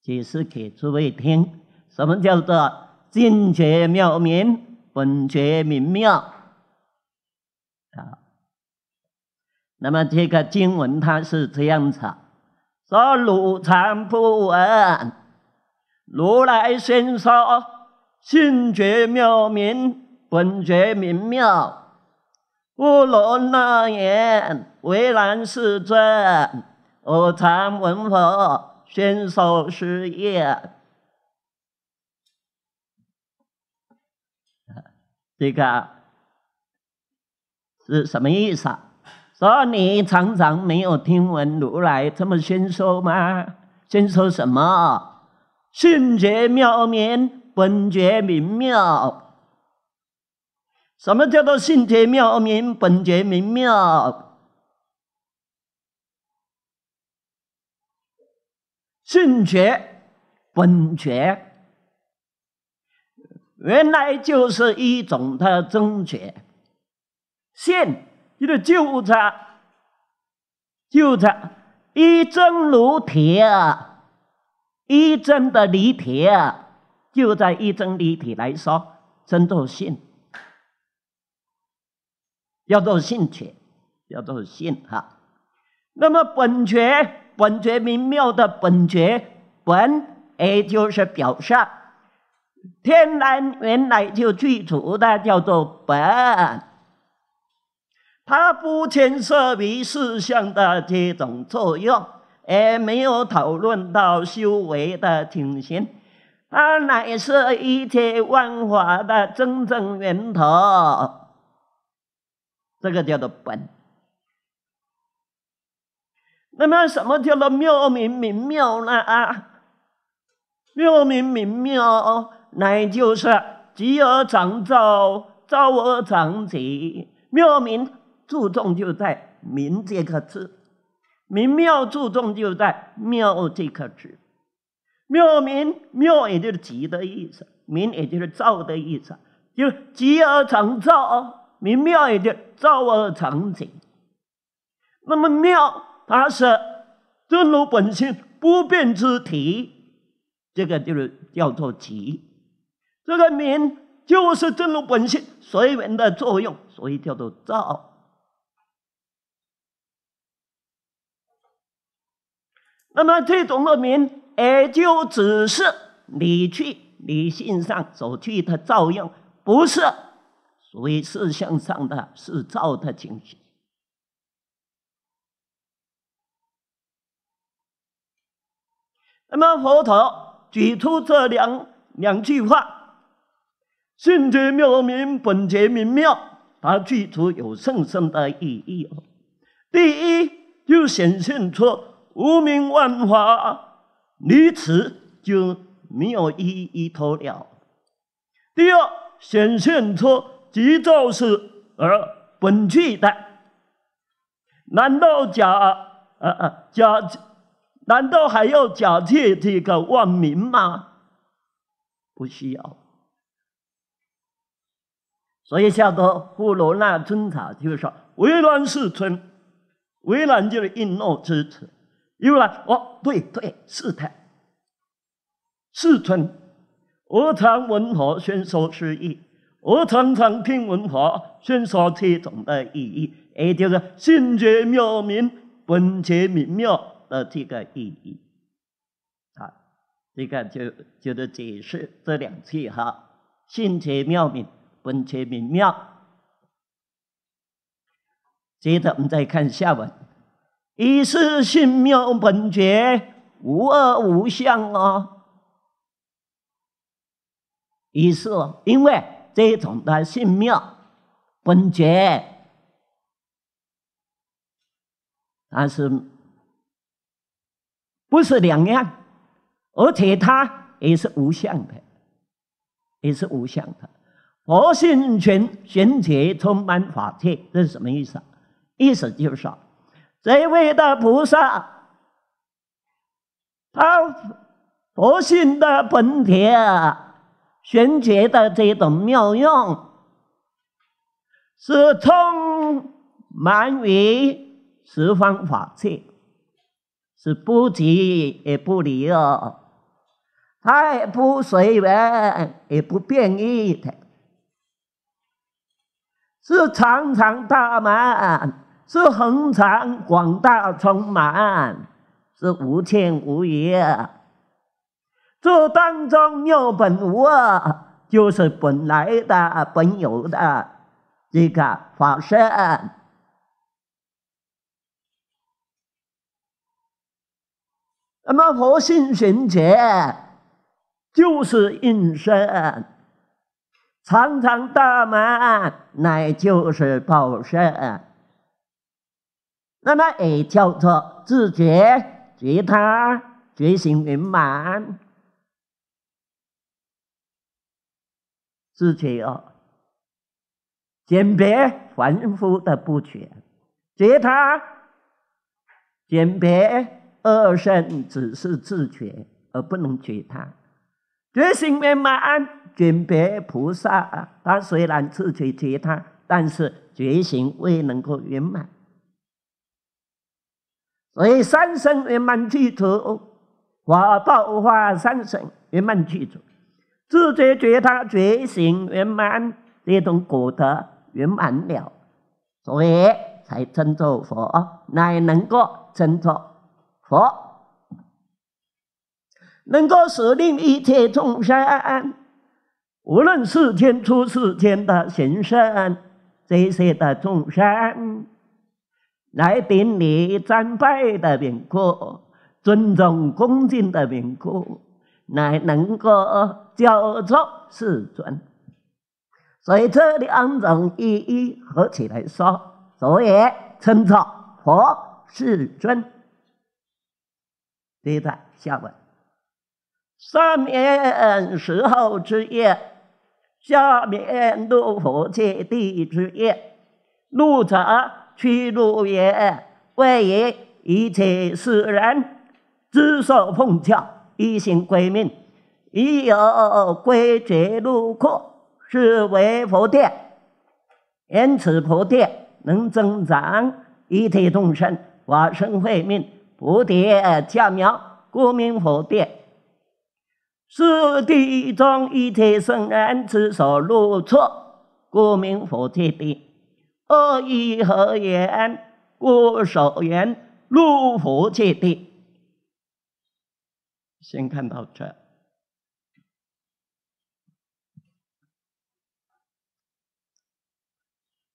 解释给诸位听，什么叫做境界妙明？本觉明妙，啊！那么这个经文它是这样子说：如常不闻，如来宣说，性觉妙明，本觉明妙。乌龙那言为难世尊，我常闻佛宣说是业。这个是什么意思？说你常常没有听闻如来这么宣说吗？宣说什么？性觉妙明，本觉明妙。什么叫做性觉妙明，本觉明妙？性觉，本觉。原来就是一种的真觉，信一个就在就在一真如铁，一真的离铁，就在一真离体来说，称作信，要做兴趣，要做信哈。那么本觉，本觉明妙的本觉，本也就是表示。天然原来就去除的，叫做本。他不牵涉于世相的这种作用，也没有讨论到修为的情形。它乃是一切万法的真正源头，这个叫做本。那么什么叫做妙明明妙呢？妙明明妙。乃就是吉而长造，造而长吉。庙名注重就在“名”这个字，明庙注重就在“庙”这颗字。庙名庙也就是吉的意思，明也就是造的意思，就是吉而长造，明庙也就造而长吉。那么庙它是真如本性不变之体，这个就是叫做吉。这个名就是正如本性随缘的作用，所以叫做照。那么这种的名，也就只是你去理性上所去的照应，不是所以事想上的，是照的情形。那么佛陀举出这两两句话。性觉妙明，本觉明妙，它具足有甚深的意义哦。第一，就显现出无名万法离此就没有意义脱了。第二，显现出即造是而本具的。难道假啊啊假，难道还要假借这个万明吗？不需要。所以下头呼罗那春草就是说为乱是春，为乱就是应诺之词，因为哦对对是他，是春。我常闻佛宣说之意，我常常听闻佛宣说其中的意义，也就是心觉妙明，本觉明妙的这个意义。啊，这个就就是解释这两句哈，心觉妙明。本觉明妙，接着我们再看下文：一是性妙本觉无二无相啊，一是因为这种的性妙本觉，但是不是两样？而且它也是无相的，也是无相的。佛性全玄洁，充满法界，这是什么意思？意思就是说，这位的菩萨，他佛性的本体、玄洁的这种妙用，是充满于十方法界，是不急也不离哦，他也不随缘，也不变异的。是长长大满，是恒长广大充满，是无欠无余。这当中有本无二，就是本来的、本有的这个法身。那么佛性玄绝，就是应身。常常大满，乃就是报萨，那么也叫做自觉觉他，觉醒圆满，自觉，鉴别凡夫的不全；觉他，鉴别恶圣只是自觉而不能觉他，觉醒圆满。准别菩萨，啊，他虽然自己觉他，但是觉醒未能够圆满。所以三生圆满具足，法报化三生圆满具足，自觉觉他觉醒圆满，这种果德圆满了，所以才称作佛，乃能够称作佛，能够使令一切众生安。无论世间出世间的行善，这些的众生来顶礼、瞻拜的民故，尊重恭敬的民故，乃能够叫做世尊。所以这里种意义合起来说，所以称作佛世尊。接着下文：三月时候之夜。下面六佛界地之业，六常七六业，谓一切世人知所奉教，一心归命，以有归觉路故，是为佛殿。因此佛界能增长一切众生法身慧命，佛界叫名故名佛殿。是地中一切圣人之所入处，故名佛界地。恶意何言？故所言入佛界地。先看到这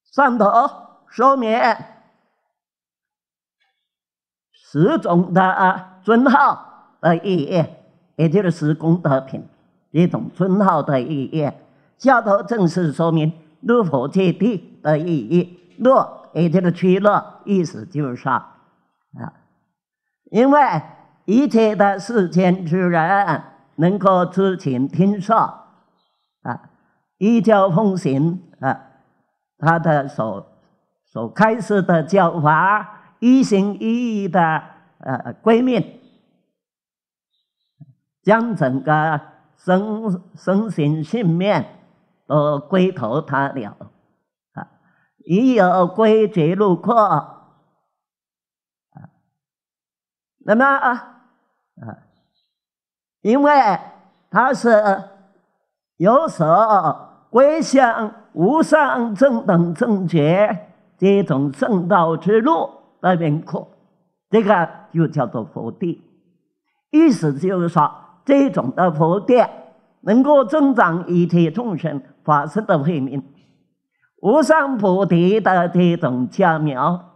上头说明十种的尊号而已。也就是功德品一种尊号的意义，下头正式说明入佛戒地的意义。乐也就是取乐，意思就是说啊，因为一切的世间之人能够知情听说啊，依教奉行啊，他的所所开始的教法一心一意的呃归命。将整个身身心性面都归投他了，啊，已有归则路过，啊，那么啊啊，因为他是有所归向无上正等正觉这种正道之路的名故，这个就叫做佛地，意思就是说。这种的菩提，能够增长一切众生法身的慧命，无上菩提的这种加苗、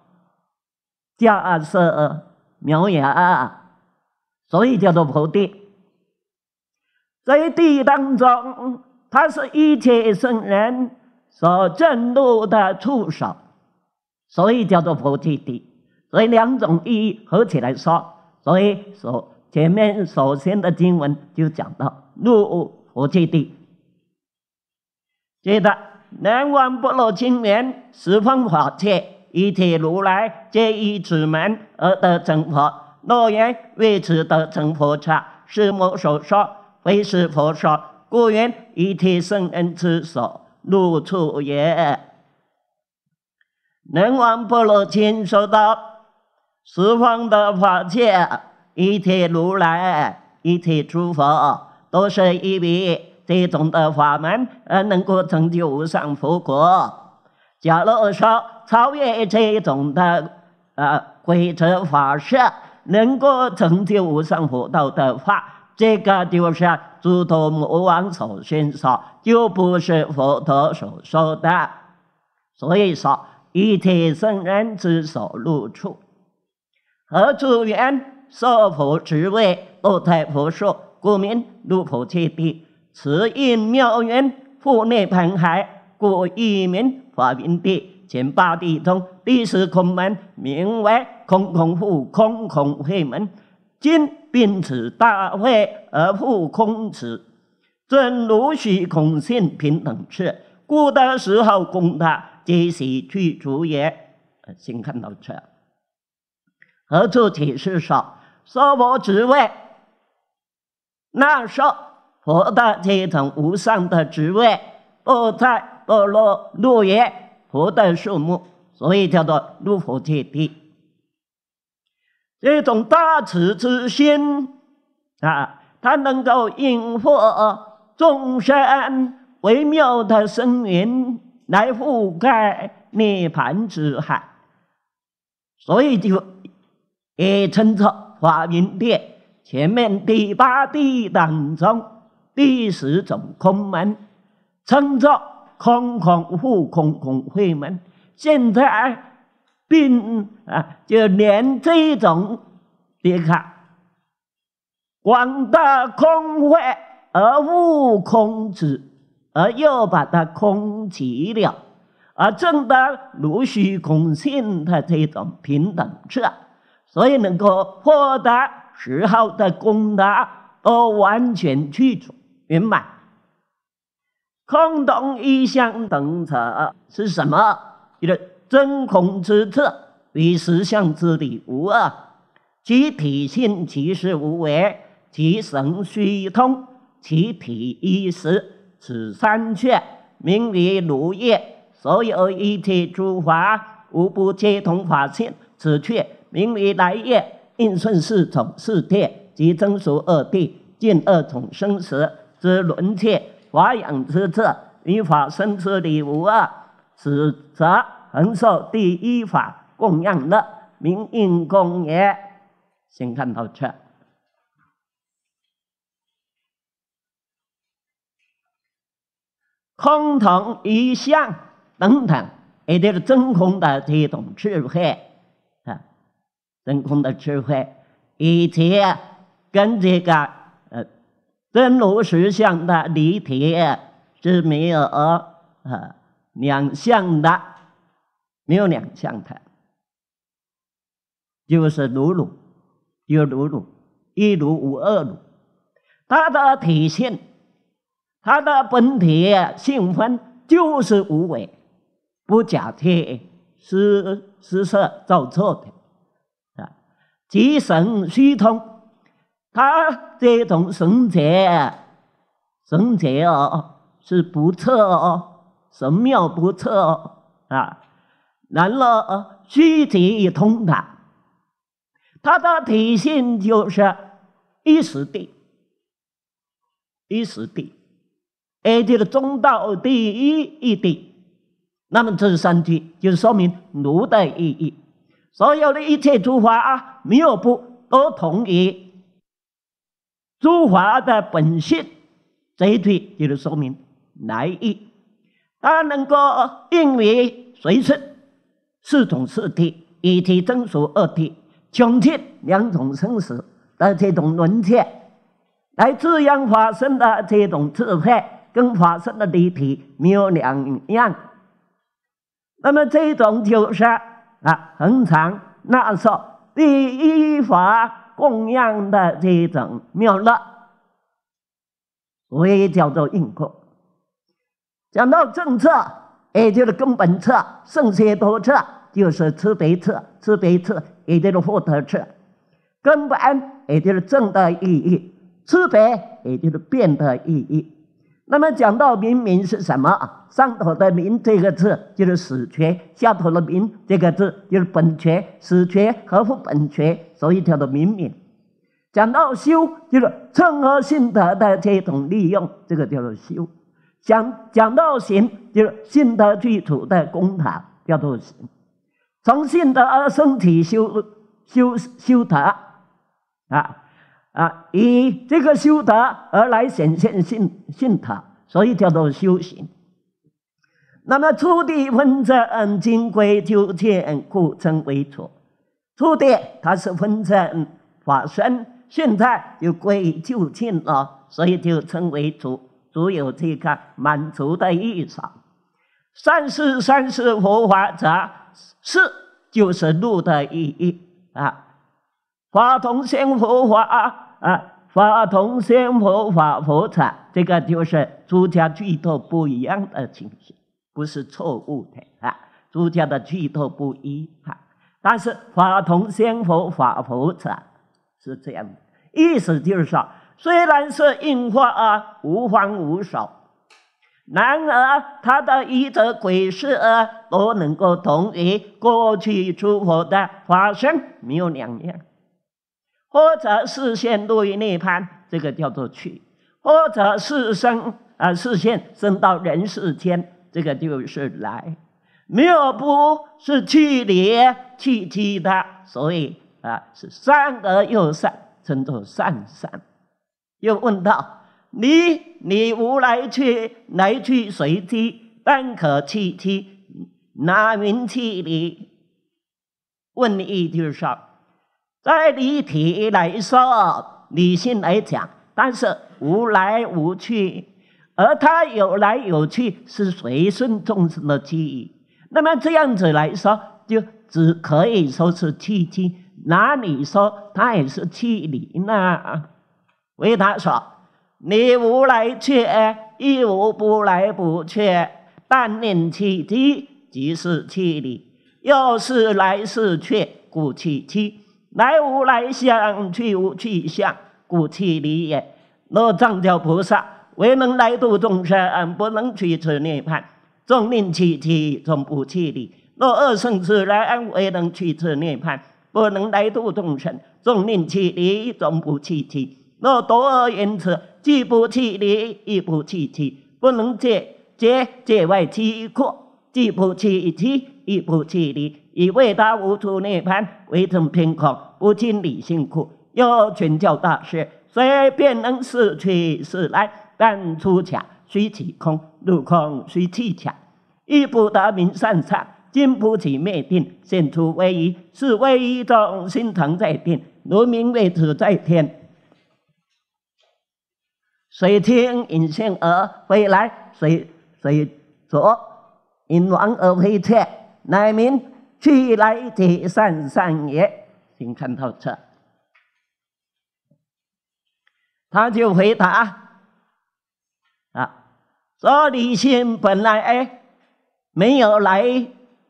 加妙，苗芽，所以叫做菩提。在地当中，它是一切圣人所震怒的触手，所以叫做菩提地。所以两种意义合起来说，所以说。前面首先的经文就讲到：入佛界地，接着南无不落青年十方法界一切如来皆以此门而得成佛。若言为此得成佛者，是某所说，非是佛说。故云一切圣恩之所入处也。南无不落青年十方的法界。一切如来，一切诸佛，都是一笔这种的法门，呃，能够成就无上佛果。假如说超越这种的，呃，规则法式，能够成就无上佛道的话，这个就是诸多魔王所欣说，就不是佛陀所说的。所以说，一切圣人之所入处，何处缘？娑婆职位，二胎婆娑，故名卢婆切地，慈印妙缘，护念盆海，故一名法云地。前八地通，第十空门名为空空父空空慧门。今并此大会而复空此，正如虚空性平等处。故得时候供他阶席去除也，心看到这，何处解释说。”娑婆之位，那是佛的这种无上的职位，不在不落落叶，菩的树木，所以叫做六佛界地。这种大慈之心啊，它能够引获众生微妙的声名来覆盖涅盘之海，所以就也称作。华云殿前面第八地当中，第十种空门，称作空空护空空会门。现在并啊，就连这种别看广大空会而悟空之，而又把它空起了，而正当如虚空现的这种平等者。所以能够获得十号的功德，而完全去除圆满。空洞一相等者是什么？就是真空之色与实相之理无二。其体性其实无为，其神虚通，其体依实。此三缺名为如液。所有一切诸法，无不皆同法性。此缺。名为来业，应顺四种四谛及增熟二谛，尽二种生时之轮切，华养之策，与法生之理无二。此则恒受第一法供养乐，名应供养。先看到这。空同一相等等，也就是真空的这种智慧。真空的智慧，一切跟这个呃真如实相的离体是没有呃两相的，没有两相的，就是如如，有如如，一如无二如，它的体现，它的本体性分就是无为，不假贴，是是色造作的。即神虚通，他这种神结神结哦是不测哦，神妙不测哦啊，然后虚极也通的，他的体现就是一时地一时地，哎，就是中道第一一地，那么这是三句就说明奴的意义。所有的一切诸法啊，没有不都同于诸法的本性这一句就是说明来意。它能够因为随顺四种四体，一体增熟二体，穷尽两种生死的这种轮切，来滋养发生的这种自慧，跟发生的立体没有两样。那么这种就是。啊，恒常那是第一法供养的这种妙乐，也叫做应供。讲到政策，也就是根本策，剩下多策就是慈悲策、慈悲策，也就是福德策。根本也就是正的意义，慈悲也就是变的意义。那么讲到明明是什么啊？上头的明这个字就是死缺，下头的明这个字就是本缺，死缺合乎本缺，所以叫做明明。讲到修，就是称和信德的这种利用，这个叫做修。讲讲到行，就是信德具足的公道，叫做行。从信德而身体修修修德啊。啊，以这个修德而来显现性性德，所以叫做修行。那么初地分者，金归九天，故称为初。初地它是分成法身，现在就归九境了，所以就称为足，足有这个满足的意思。善是善是佛法者，是就是路的意义啊。法同仙佛法啊啊，法同仙佛法佛萨，这个就是诸家剧透不一样的情形，不是错误的啊。诸家的剧透不一啊，但是法同仙佛法佛萨是这样的意思，就是说，虽然是印化啊，无方无手，然而他的一则鬼事啊，都能够同于过去诸佛的法身，没有两样。或者视线入于涅槃，这个叫做去；或者是生啊，视线升到人世间，这个就是来。妙不，是去离去其他，所以啊，是善而又善，称作善善。又问道：你你无来去，来去随机，但可去去，哪名去离？问一句上。在离体来说，理性来讲，但是无来无去，而它有来有去，是随顺众生的记忆。那么这样子来说，就只可以说是契机。那你说它也是气理呢？为他说：你无来去，亦无不来不去，但念契机即是气理，又是来是去，故契机。来无来相，去无去相，故其离也。若藏教菩萨，未能来度众生，不能去此涅槃，众令其离，终不弃离；若二乘之人，未能去此涅槃，不能来度众生，众令其离，终不弃弃。若多恶因持，既不弃离，亦不弃弃，不能解解解外其过，既不弃弃，亦不弃离。以为他无处涅槃，唯存偏空，不尽理性苦，又全教大事，随便能是去是来，但出巧虽起空，入空虽弃巧，亦不得名善善，经不起灭定，现出威仪，是威仪中心藏在定，如民为子在天，水听引性而飞来，水水浊引王而飞去，乃名。去来体善善也，请看透彻。他就回答：“啊，说理性本来哎，没有来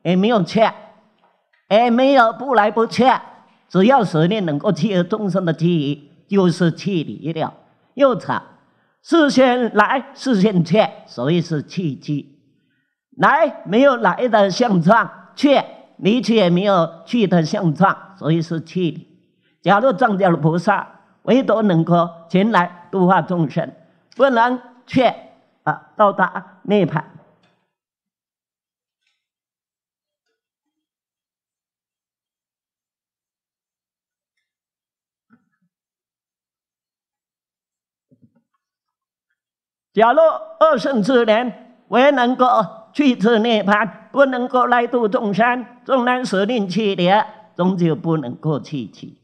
也没有去，哎没有不来不去，只要实力能够契合终生的记忆，就是去力了。又查，事先来事先去，所以是契机。来没有来的相状，去。”你去也没有去的相状，所以是去。假如撞见了菩萨，唯独能够前来度化众生，不能去啊，到达涅槃。假如二圣之年，唯能够。去此涅槃，不能够来度众生；众生舍命去也，终究不能够去取。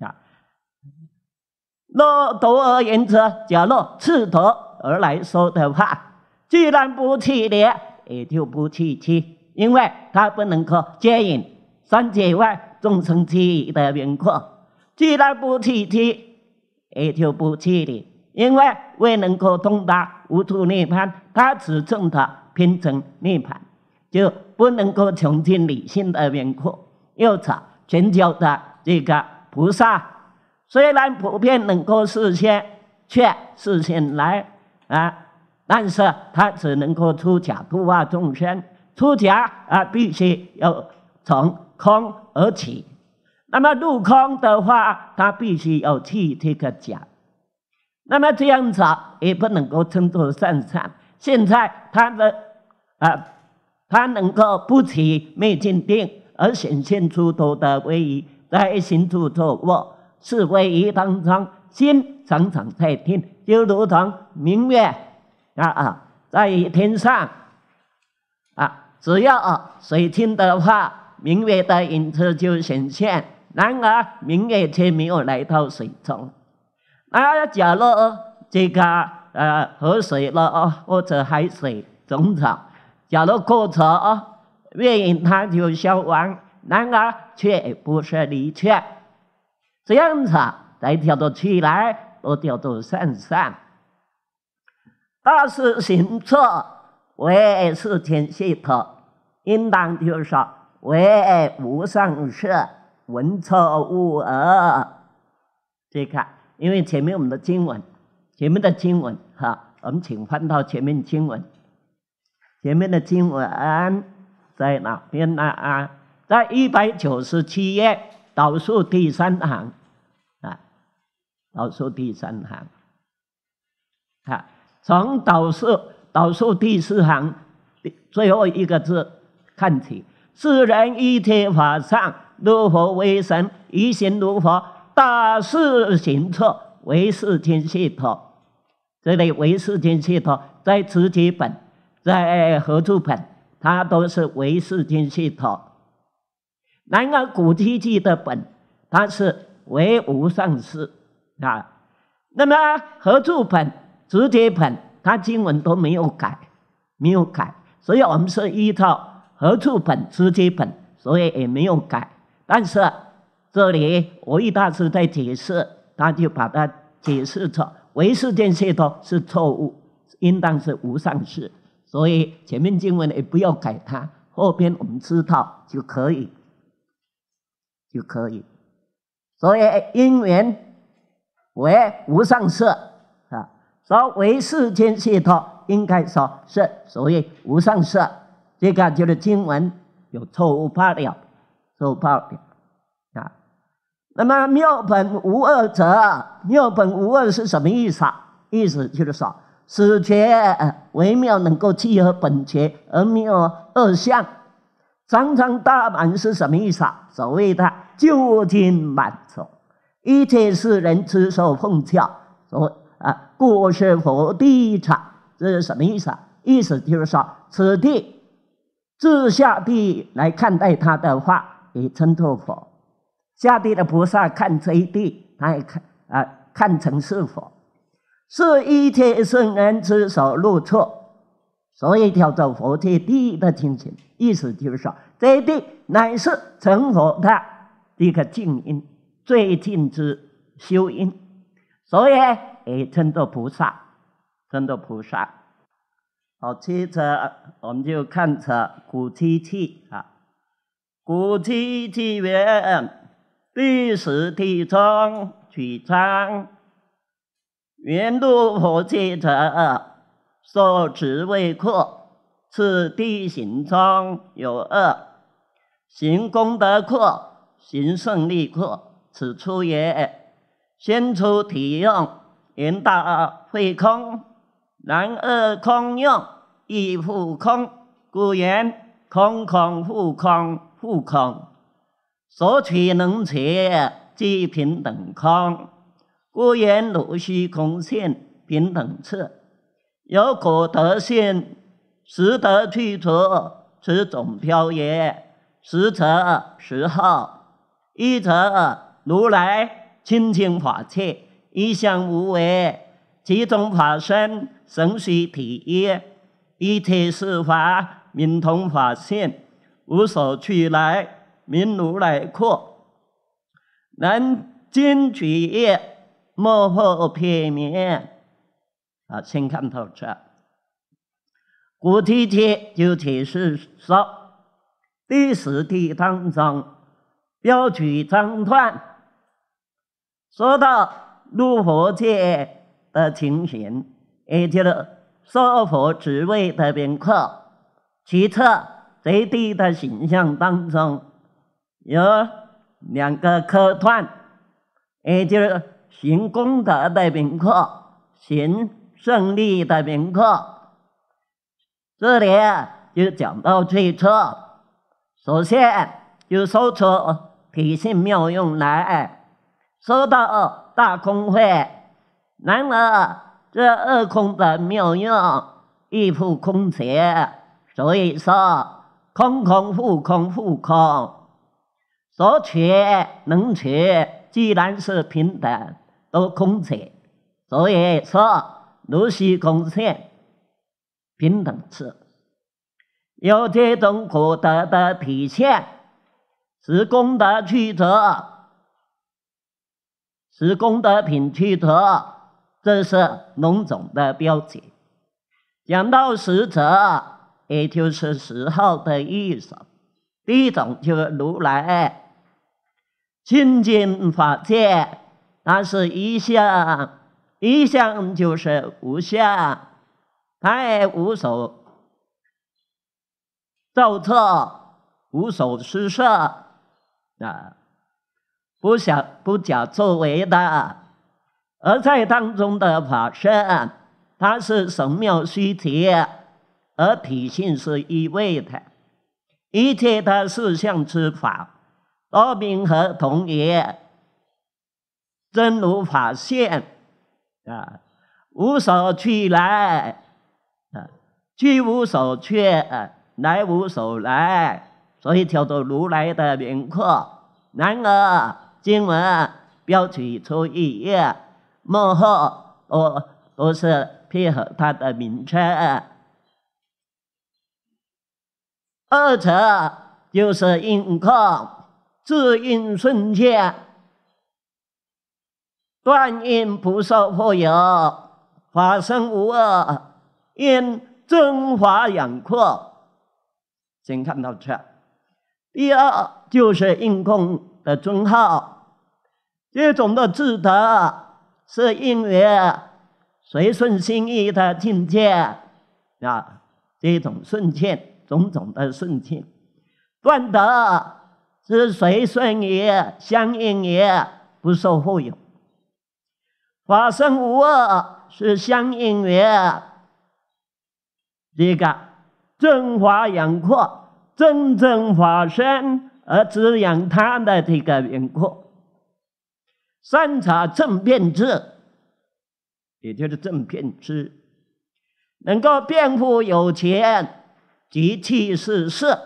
啊，若总而言之，假若赤他而来说的话，既然不去离，也就不去取，因为他不能够接引三界外众生去的缘故；既然不去取，也就不去离，因为未能够通达无处涅槃。他只证他平成涅槃，就不能够穷尽理性的缘故，又找全球的这个菩萨，虽然普遍能够实现，却实现来啊，但是他只能够出家度化众生。出家啊，必须要从空而起。那么入空的话，他必须要弃这个家。那么这样子也不能够称作善善。现在，他的啊，他能够不起灭尽定而显现出头的位移，在心处出我是位于当中，心常常在听，就如同明月啊啊在天上啊，只要耳水清的话，明月的影子就显现。然而，明月却没有来到水中。那假如这个。呃，河水了啊，或者海水，种草。假如过草啊，月影它就消亡，然而却不是理却，这样子再跳到起来，又跳到山上。但是行者为是天蝎座，应当就说为无上色，文错误恶。这个，因为前面我们的经文。前面的经文哈，我们请翻到前面经文。前面的经文在哪边呢？啊，在一百九十七页倒数第三行啊，倒数第三行。啊，从倒数倒数第四行最后一个字看起：世人一天晚上如何为神一心如何大事行策。唯识天系统，这里唯识天系统在磁铁本、在何处本，它都是唯识天系统。然而古机器的本，它是唯无上师啊。那么何处本、直接本，它经文都没有改，没有改。所以我们是依照何处本、直接本，所以也没有改。但是这里我一大师在解释。他就把它解释错，唯世间解脱是错误，应当是无上士。所以前面经文也不要改它，后边我们知道就可以，就可以。所以因缘为无上士啊，说唯世间解脱应该说是，所谓无上士，这个就是经文有错误怕了，错误怕了啊。那么妙本无二者，妙本无二是什么意思？意思就是说，此觉微妙能够契合本觉而没有二相。常常大满是什么意思？啊？所谓的就天满足，一切是人之手碰巧所啊，过是佛地场，这是什么意思？啊？意思就是说，此地自下地来看待他的话，也称托佛。下地的菩萨看这一地，他也看啊，看成是佛，是一切圣人之所入处，所以叫做佛第一的清醒，意思就是说，这一地乃是成佛的一个静音，最静之修因，所以也称作菩萨，称作菩萨。好，接着我们就看这古七七啊，古七七为第十体中取仓，缘度无见者，受持为阔。此地行中有恶，行功德阔，行胜利阔。此处也。先出体用，言导会空。然二空用亦复空。故言空空复空，复空。所取能取即平等空，故言如虚空性平等次。有可得性，实得去除此种飘逸，实则实号，一则如来清净法界，一向无为，其中法身神虚体也，一切事法明同法性，无所取来。名如来窟，能经取业，莫破偏名。啊，请看图彻。古体间就解释说，第十题当中，标举章段，说到入佛界的情形，也就是受佛职位的宾客，其次最低的形象当中。有两个科串，也就是行功德的名课，行胜利的名课。这里就讲到最初，首先就说出体现妙用来说到大空会。然而这二空的妙用亦复空前，所以说空空复空复空。所取能取，既然是平等，都空德，所以说如是空现，平等持，有这种功德的体现，是功德具足，是功德品具足，这是龙种的标记。讲到实则，也就是实后的意思。第一种就是如来。清净法界，它是一相，一相就是无相，它也无所造作，无所施设，啊，不想不假作为的；而在当中的法身，它是神妙虚体，而体性是一味的，一切的四相之法。阿弥陀佛，同也，真如法现啊，无所去来，啊，去无所去，来无所来，所以叫做如来的名号。然而经文标题出一页，幕后哦，都是配合他的名称，二者就是应号。自应顺现，断因不受破有，法身无二，因真法养阔。先看到这，第二就是印空的尊号，这种的自得是因为随顺心意的境界啊，这种顺境，种种的顺境，断得。是随顺也，相应也，不受后有。法身无二是相应也，这个正法养阔，真正法身而滋养他的这个因阔。善察正变质，也就是正变质，能够辩护有钱及其事事，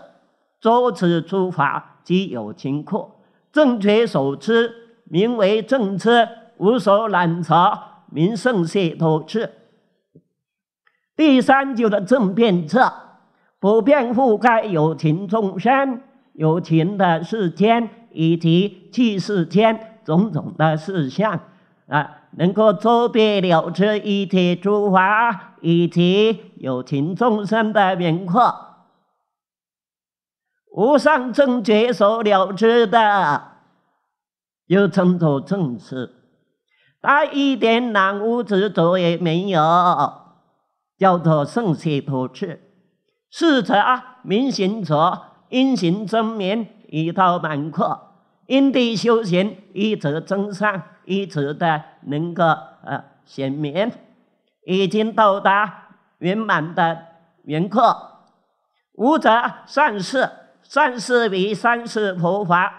周此出发。即有情阔。正觉所知名为正知；无所染着，名胜系统是第三就是正变策，普遍覆盖有情众生、有情的世间以及气世间种种的事项，啊，能够周遍了知一切诸法以及有情众生的名况。无上正觉所了知的，又称作正智，他一点染污执着也没有，叫做圣贤脱智。是者，啊，明行者因行增眠，以道满克，因地修行一直增上，一直的能够呃显明，已经到达圆满的圆克，无则善事。善事为善事，佛法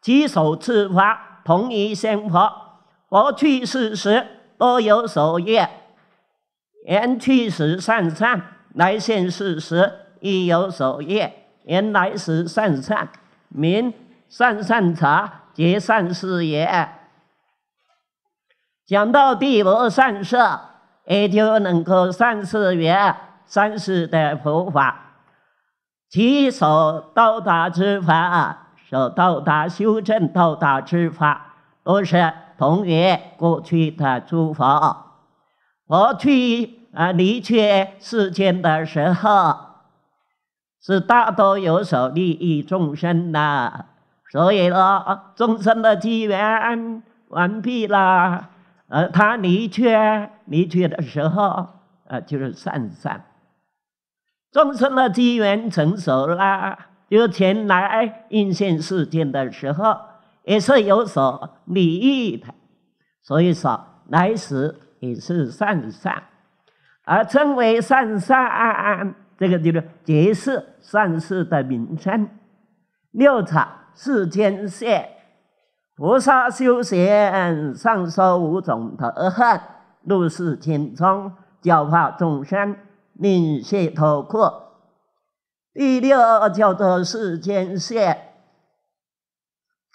举手次发同一善佛。佛去世时多有守业，人去时善善来现世时亦有守业，人来时善善名善善察皆善事也。讲到地无善色，也就能够善事缘善事的佛法。其所到达之法，所到达修正到达之法，都是同于过去的诸佛。过去啊，离去世间的时候，是大多有所利益众生呐。所以呢，众生的机缘完毕了，呃，他离去离去的时候，呃，就是散散。众生的机缘成熟啦，有前来应现世间的时候，也是有所利益的。所以说，来时也是善善，而称为善善这个就是解释善事的名称：六场世间现，菩萨修行上首五种头，恨入世天聪，教化众生。令头脱。第六叫做世间现，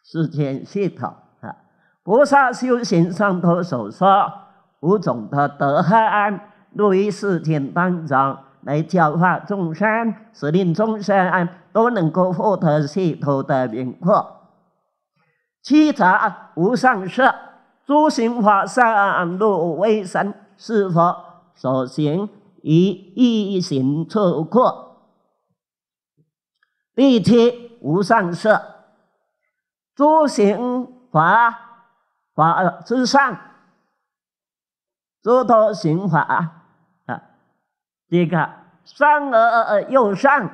世间系统啊！菩萨修行上头所说五种的德和安，于世间当中，来教化众生，使令众生安都能够获得系统的明号。七者无上色，诸行法善，路微神，是佛所行。以一行处过，第七无上色诸行法法之上，诸多行法啊，这个上而又上，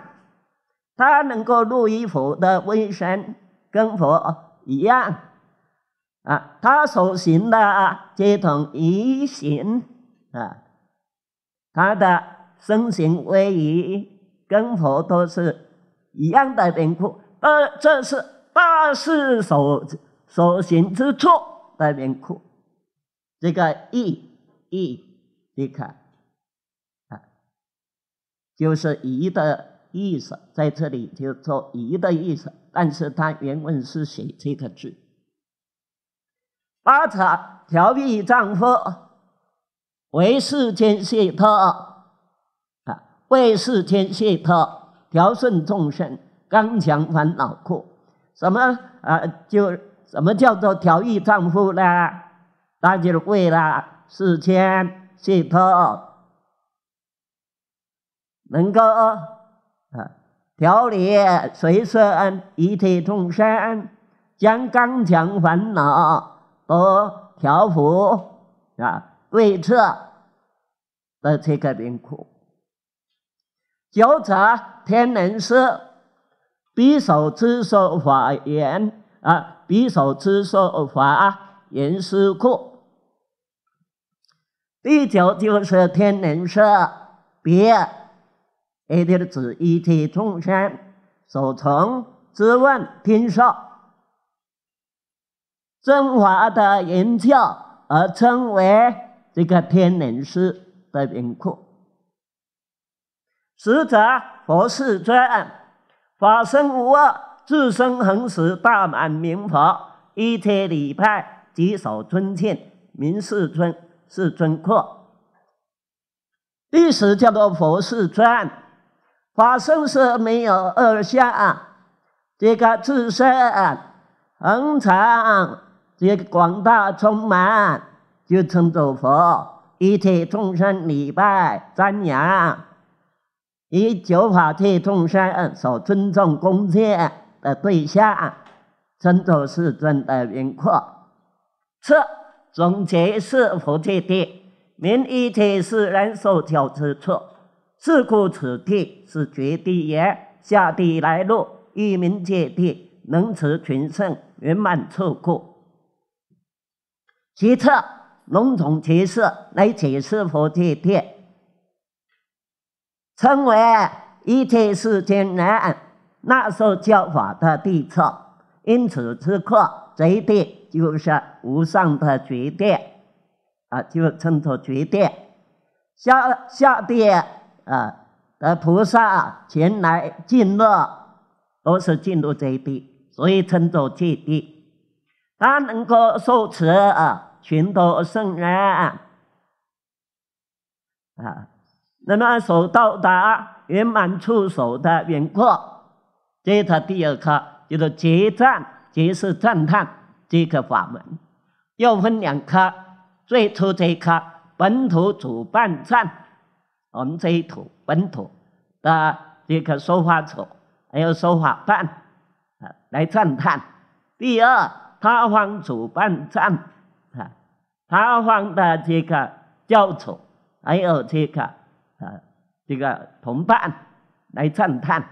他能够入于佛的威神，跟佛一样啊，他所行的皆同异行啊。他的身形威仪跟佛陀是一样的，贫苦。而这是大势所所行之处的贫苦。这个“一”一，你看，啊，就是“一”的意思，在这里就做“一”的意思。但是它原文是写这个字。八叉调皮丈夫。为世间解脱啊，为世间解脱调顺众生，刚强烦恼苦，什么啊？就什么叫做调御丈夫呢？那就是为了世间解脱，能够啊，调理随顺一体众生，将刚强烦恼都调伏啊。位置的这个名库，九者天人师，匕首之手法言啊，匕首之手法言师库。第九就是天人师，别，也就是指一切众生所从之问听说，真华的言教而称为。这个天人师的名库，实则佛世尊，案，法身无二，自生恒时大满明佛，一切礼拜极首尊敬，名世尊世尊库。意思叫做佛世尊，法身是没有二相啊，这个自身恒常，这个广大充满。就称作佛，一切众生礼拜瞻仰，以九法界众生所尊重恭敬的对象，称作世尊的名廓。四、总结是佛之地，名一切世人所求之处，是故此地是绝地也。下地来入一名界地，能持群圣圆满出故。其次。龙种骑士来解释佛在天，称为一切世间难那受教法的地策。因此此刻在地就是无上的绝地，啊，就称作绝地。下下地啊的菩萨前来进入，都是进入一地，所以称作在地，他能够受持啊。全都圣人啊，那么所到达圆满出手的缘廓，这是他第二课，叫做结赞，即是赞叹这个法门，又分两科，最初这一科本土主办赞，我们这一土本土的这个说法者，还有说法办啊，来赞叹；第二他方主办赞。他放的这个教主，还有这个啊，这个同伴来赞叹。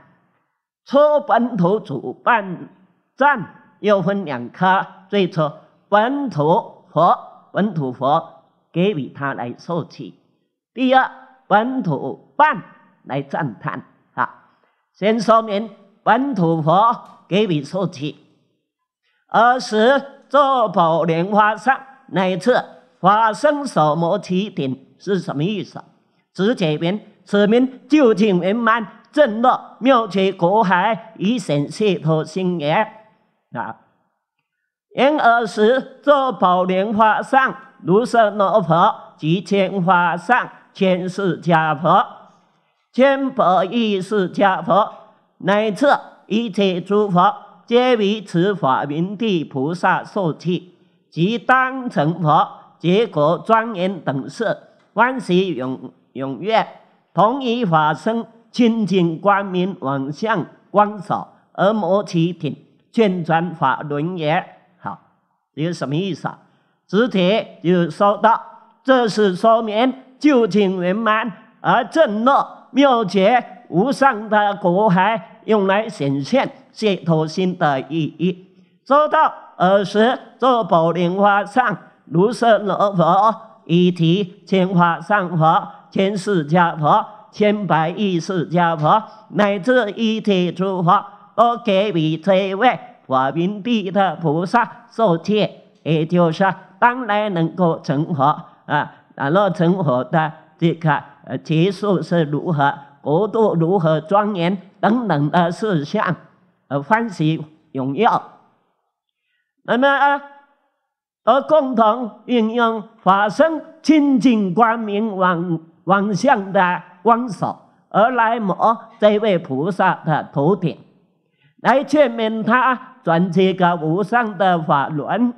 出本土主办赞又分两科，最初本土佛本土佛给予他来受持。第二本土办来赞叹。啊，先说明本土佛给予受持。二十做宝莲花上。乃至法身所摩起点是什么意思？直解云：此名究竟圆满正乐妙觉国海以显解脱心也啊。因而时作宝莲花上如是罗婆及千花上千世家婆，千百亦是家婆。乃至一切诸佛皆为此法名地菩萨受器。即当成佛，结果庄严等事，万喜永永乐，同一法身清净光明，往向光所而摩其顶，宣转法轮也。好，有什么意思？啊？直帖就说到，这是说明究竟圆满而正乐妙绝无上的果海，用来显现解脱心的意义。说到。尔时，这宝莲花上，如是如佛以提千花上佛，千世迦佛，千百亿世迦佛乃至一体诸佛，我给予这位我名地的菩萨受戒，也就是说，当然能够成佛啊！那成佛的这个呃结束是如何，国度如何庄严等等的事项，而欢喜踊跃。那么啊，而共同运用化身清净光明往往相的光手，而来摸这位菩萨的头顶，来劝认他转这个无上的法轮。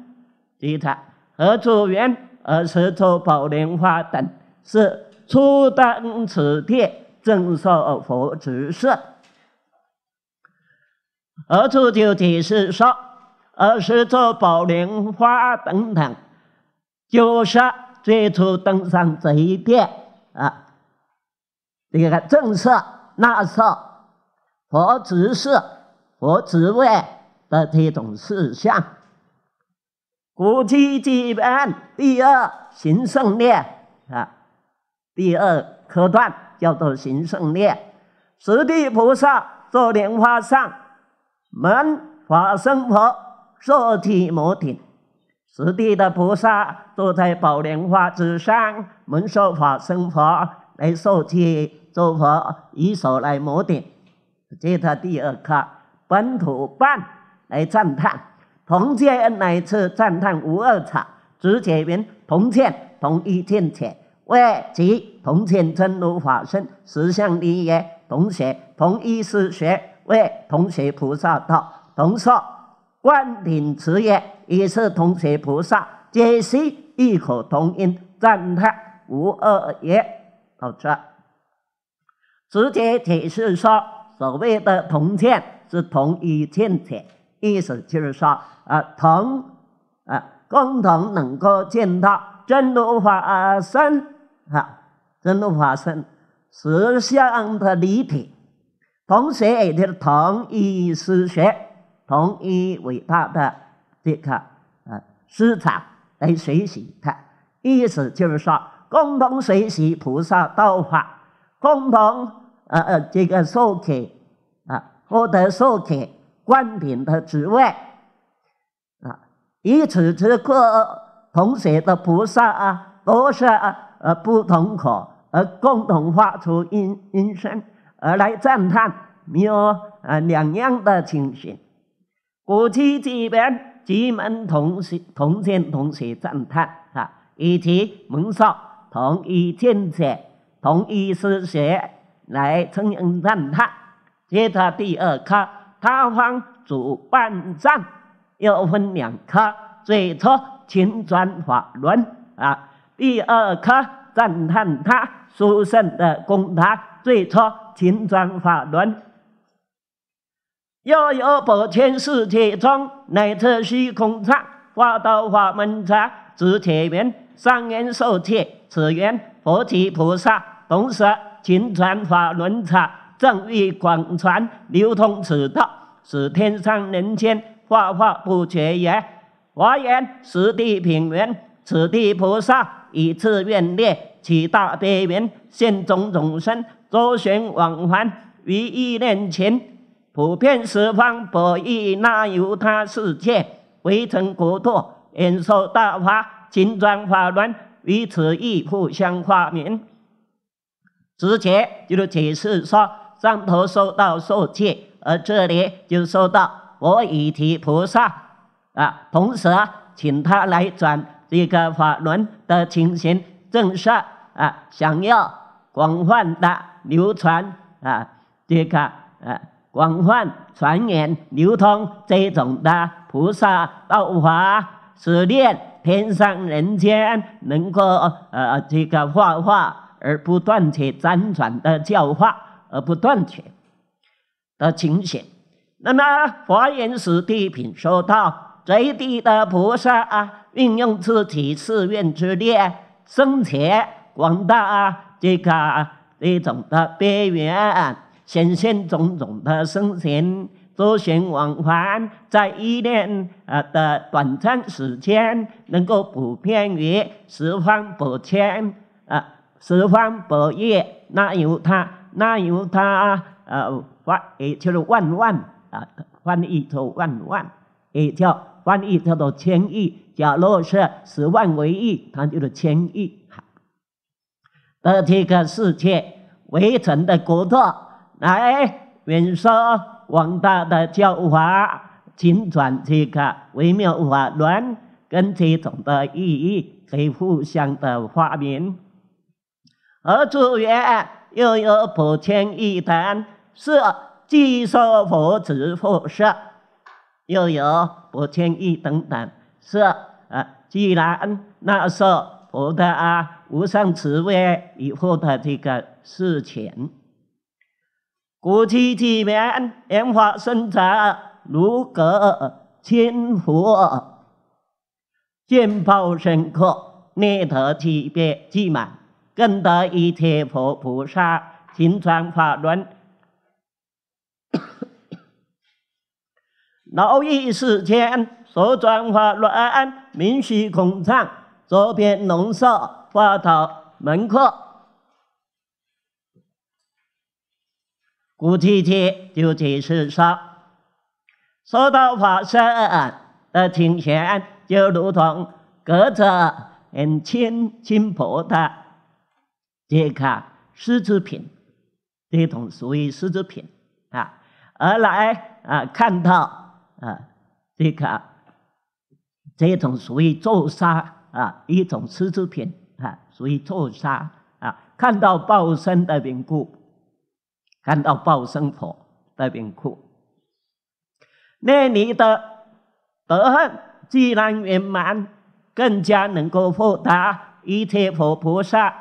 其他何处缘而是出宝莲花等，是初登此地正受佛指示。何处就解释说？而是做宝莲花等等，就是最初登上这一片啊，这个政策、纳色、佛指示佛职位的这种事项。古迹基本第二行圣列啊，第二科段叫做行圣列，十地菩萨坐莲花上，门法生佛。受体摩顶，十地的菩萨坐在宝莲花之上，闻受法生佛来受戒，诸佛以手来摩顶，接他第二课。本土办来赞叹，同恩来次赞叹无二场，直解云：同见同一见界，为其同见真如法身实相第一。同学同一实学，为同学菩萨道同说。观顶慈也，也是同学菩萨皆是异口同音赞叹无二也。好，这直接解释说，所谓的同见是同一见解，意思就是说，呃，同啊，共同能够见到真如法身啊，真如法身实相的离体，同学也是同一思学。同一伟大的这个啊，师长来学习他，意思就是说，共同学习菩萨道法，共同呃这个受戒啊，获得受戒观点的职位啊，以此之故，同学的菩萨啊，都是啊不同口而共同发出音音声，而来赞叹没有啊两样的情形。古籍几本几门同学、同乡、同学赞叹啊，以及蒙上同一见解、同一师学来称赞叹。接着第二科，他方主办上又分两科：最初请转法轮啊，第二科赞叹他书圣的功德。最初请转法轮。又有百千世界中，乃至虚空刹，化道法门者，自铁面、三眼、受铁，此缘佛体菩萨，同时勤传法轮法，正欲广传流通此道，使天上人间化化不绝也。我言此地平原，此地菩萨以次愿力，其大悲缘，现种种身，周旋往返，于意念前。普遍十方博弈，那由他世界，围城国土，演说大法，金转法轮，与此意互相化名。直接就是解释说，上头受到受戒，而这里就受到我以提菩萨啊，同时请他来转这个法轮的情形，正是啊，想要广泛的流传啊，这个啊。广泛传言流通这种的菩萨道法，使念天上人间能够呃这个化化而不断去辗转的教化而不断去的情形。那么《华严经》地品说到最低的菩萨啊，运用自己寺院之力，生前广大啊这个这种的边缘。险险种种的生前周旋往返，在一年啊的短暂时间，能够普遍于十方百千啊十方百亿那由他那由他啊万也就是万万啊万亿头万万，也叫万亿叫做千亿。假如是十万为亿，它就是千亿。的这个世界围城的国土。来，元说王大的教法精转这个微妙法轮跟其中的意义，可以互相的发明。而祝愿又有不千一等，是即说佛之佛舍，又有不千一等等，是啊，既然那是佛的啊无上慈悲以后的这个事情。古之积灭，演化生杂，如隔千佛；见报深刻，念头起灭即满，更得一切佛菩萨行传法轮。劳逸世间，所转法轮，明虚空藏；左边龙色，法道门客。古提提就解释说：“说到法身的庭前，就如同隔着很亲薄的这个丝织品，这种属于丝织品啊；而来啊看到啊这个这种属于咒杀啊，一种丝织品啊，属于咒杀啊，看到报身的缘故。”看到报生佛在边哭，那你的德恨既然圆满，更加能够获达一切佛菩萨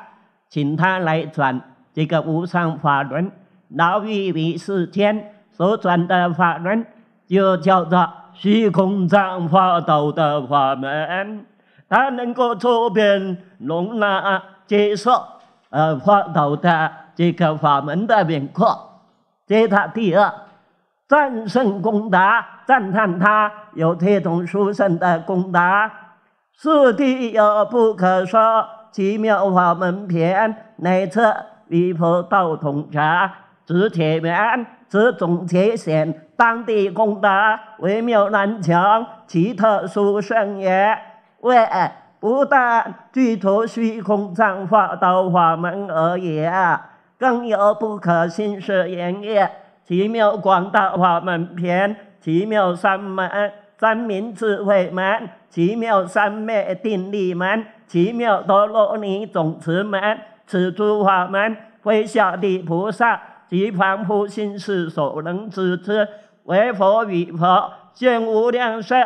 请他来转这个无上法轮，老愚迷是天所转的法轮，就叫做虚空藏佛道的法门，他能够普遍容纳接受而佛道的。这个法门的轮阔，这是第二；战胜功德，赞叹他有种殊胜的功德。四地有不可说奇妙法门篇，内测离佛道统者，知铁面知总结显当地功德微妙难穷，其特殊胜也，为不但具足虚空藏法道法门而已。更有不可信事言业，奇妙广大法门篇：奇妙三门，三明智慧门；奇妙三昧定力门；奇妙陀罗尼总持门。此诸法门，非小地菩萨及凡夫心事所能知之。为佛与佛，见无量身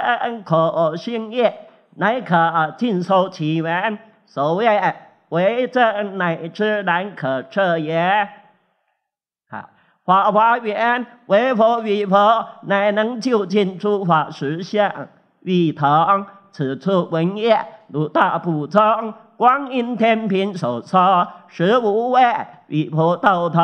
可信业，乃可尽受其缘。所谓。为政乃至难可测也。好，法华缘为佛与佛，乃能究竟诸法实相。与同此处文业，如大普中，观音天平所说，十五位与佛道同，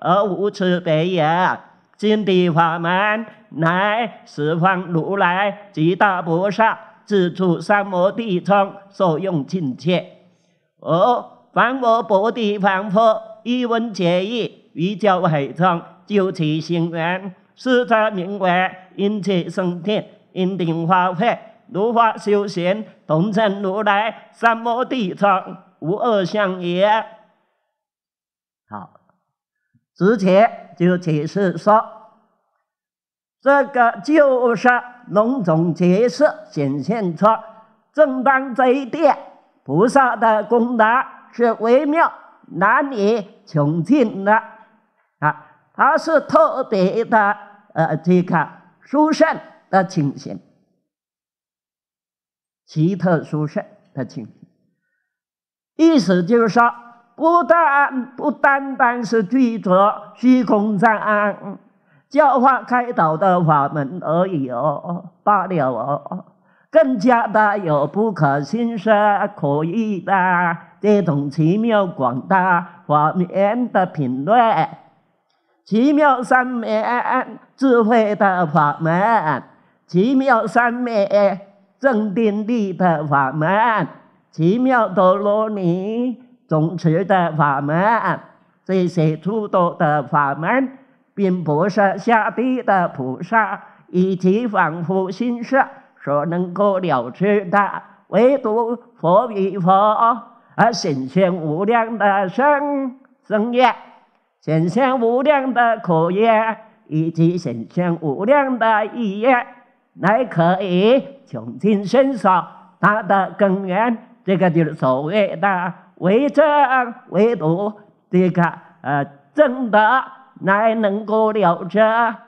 而无此别也。金地法门乃十方如来及大菩萨，此处三摩地中受用境界。二、凡我不的凡夫，一闻皆义，一教海众，九界心源，是他名为因切生天，因顶化会，如法修行，同称如来，三摩地藏，无二相也。好，之前就解释说，这个就是龙种解释显现出正当这一点。菩萨的功德是微妙、难以穷尽的啊！它是特别的，呃，这个殊胜的情形，奇特殊胜的情形。意思就是说，不但不单单是具足虚空藏教化开导的法门而已哦哦罢了哦哦。更加的有不可信涉可依的这种奇妙广大法门的品论，奇妙三昧智慧的法门，奇妙三昧正定力的法门，奇妙多罗尼总持的法门，这些诸多的法门，并不是下地的菩萨以及往复心涉。说能够了知的，唯独佛与佛，而显现无量的生生业，显现无量的苦业，以及显现无量的意业，乃可以穷尽身少它的根源。这个就是所谓的为正唯独，这个呃正德乃能够了知，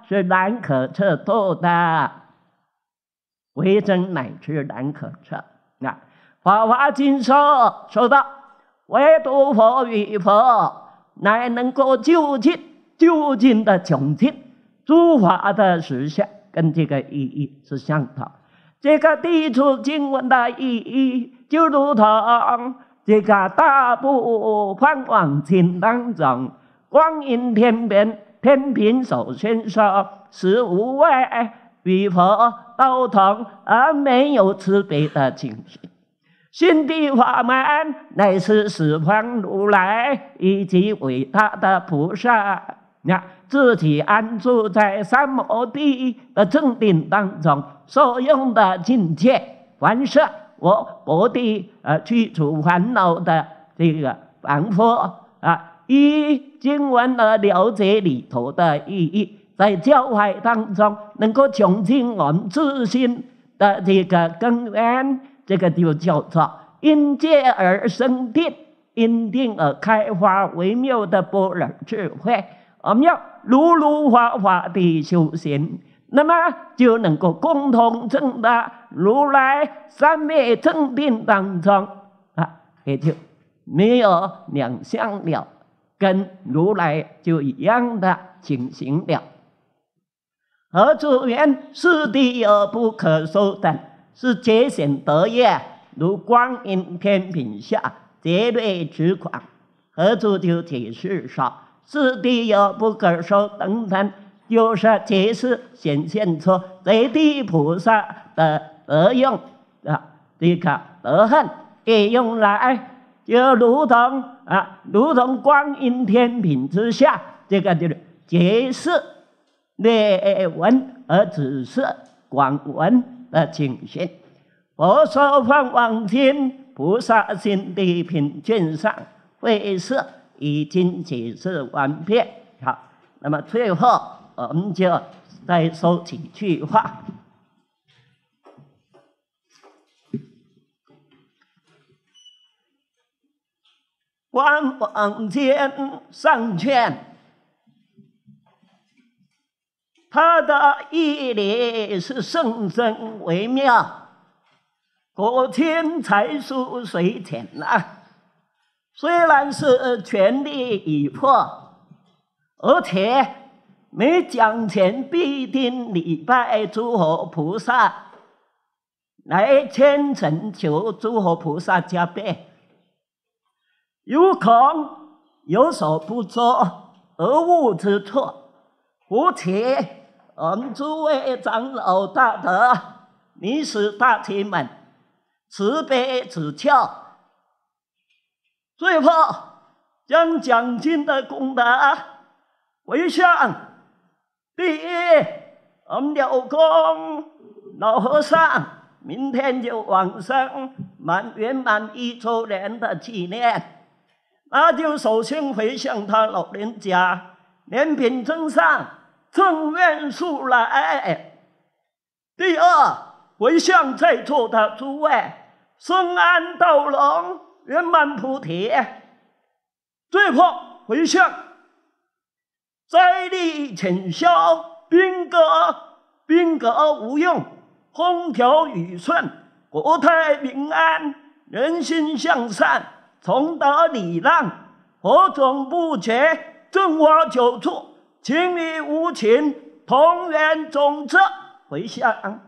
是难可测度的。为真乃知难可测。那《法华经》说说道：“唯独佛与佛，乃能够究竟究竟的穷尽诸法的实相，跟这个意义是相同的。这个地处经文的意义，就如同这个大部梵王经当中，光阴天边天平首先说，是无外。与佛都同而没有慈悲的精神，心的法门乃是十方如来以及伟大的菩萨，你自己安住在三摩地的正定当中所用的境界、凡是我菩的呃去除烦恼的这个凡夫啊，依经文而了解里头的意义。在教诲当中，能够穷尽我自身的这个根源，这个就叫做因结而生定，因定而开发微妙的般若智慧。我们要如如法法的修行，那么就能够共同证得如来三昧正定当中啊，也就没有两相了，跟如来就一样的情形了。何足言是地而不可收等，是节显德业，如光阴天品下劫掠之款。何足就解释说，是地而不可收等等，就是解释显现出地地菩萨的德用啊，这个德恨也用来，就如同啊，如同光阴天品之下，这个就是解释。略文，而只是广文的景界。佛说《万望天菩萨心地品》卷上，会一已经解释完毕。好，那么最后我们就再说几句话。《万望天上卷》。他的毅力是甚真微妙，国天才疏水浅啊，虽然是全力以赴，而且每讲前必定礼拜诸佛菩萨，来虔诚求诸佛菩萨加倍。如恐有所不周而误之错，无且。我们诸位长老大德、你史大亲们，慈悲自教，最后将奖金的功德回向。第一，我们了空老和尚，明天就晚上满圆满一周年的纪念，那就首先回向他老人家，连贫尊上。正愿速来。第二，回向在座的诸位，深安道隆，圆满菩提。最后回向，在你请消，兵革兵革无用，风调雨顺，国泰民安，人心向善，崇德礼让，何种不缺，正法久处。请你无情，同源总子回啊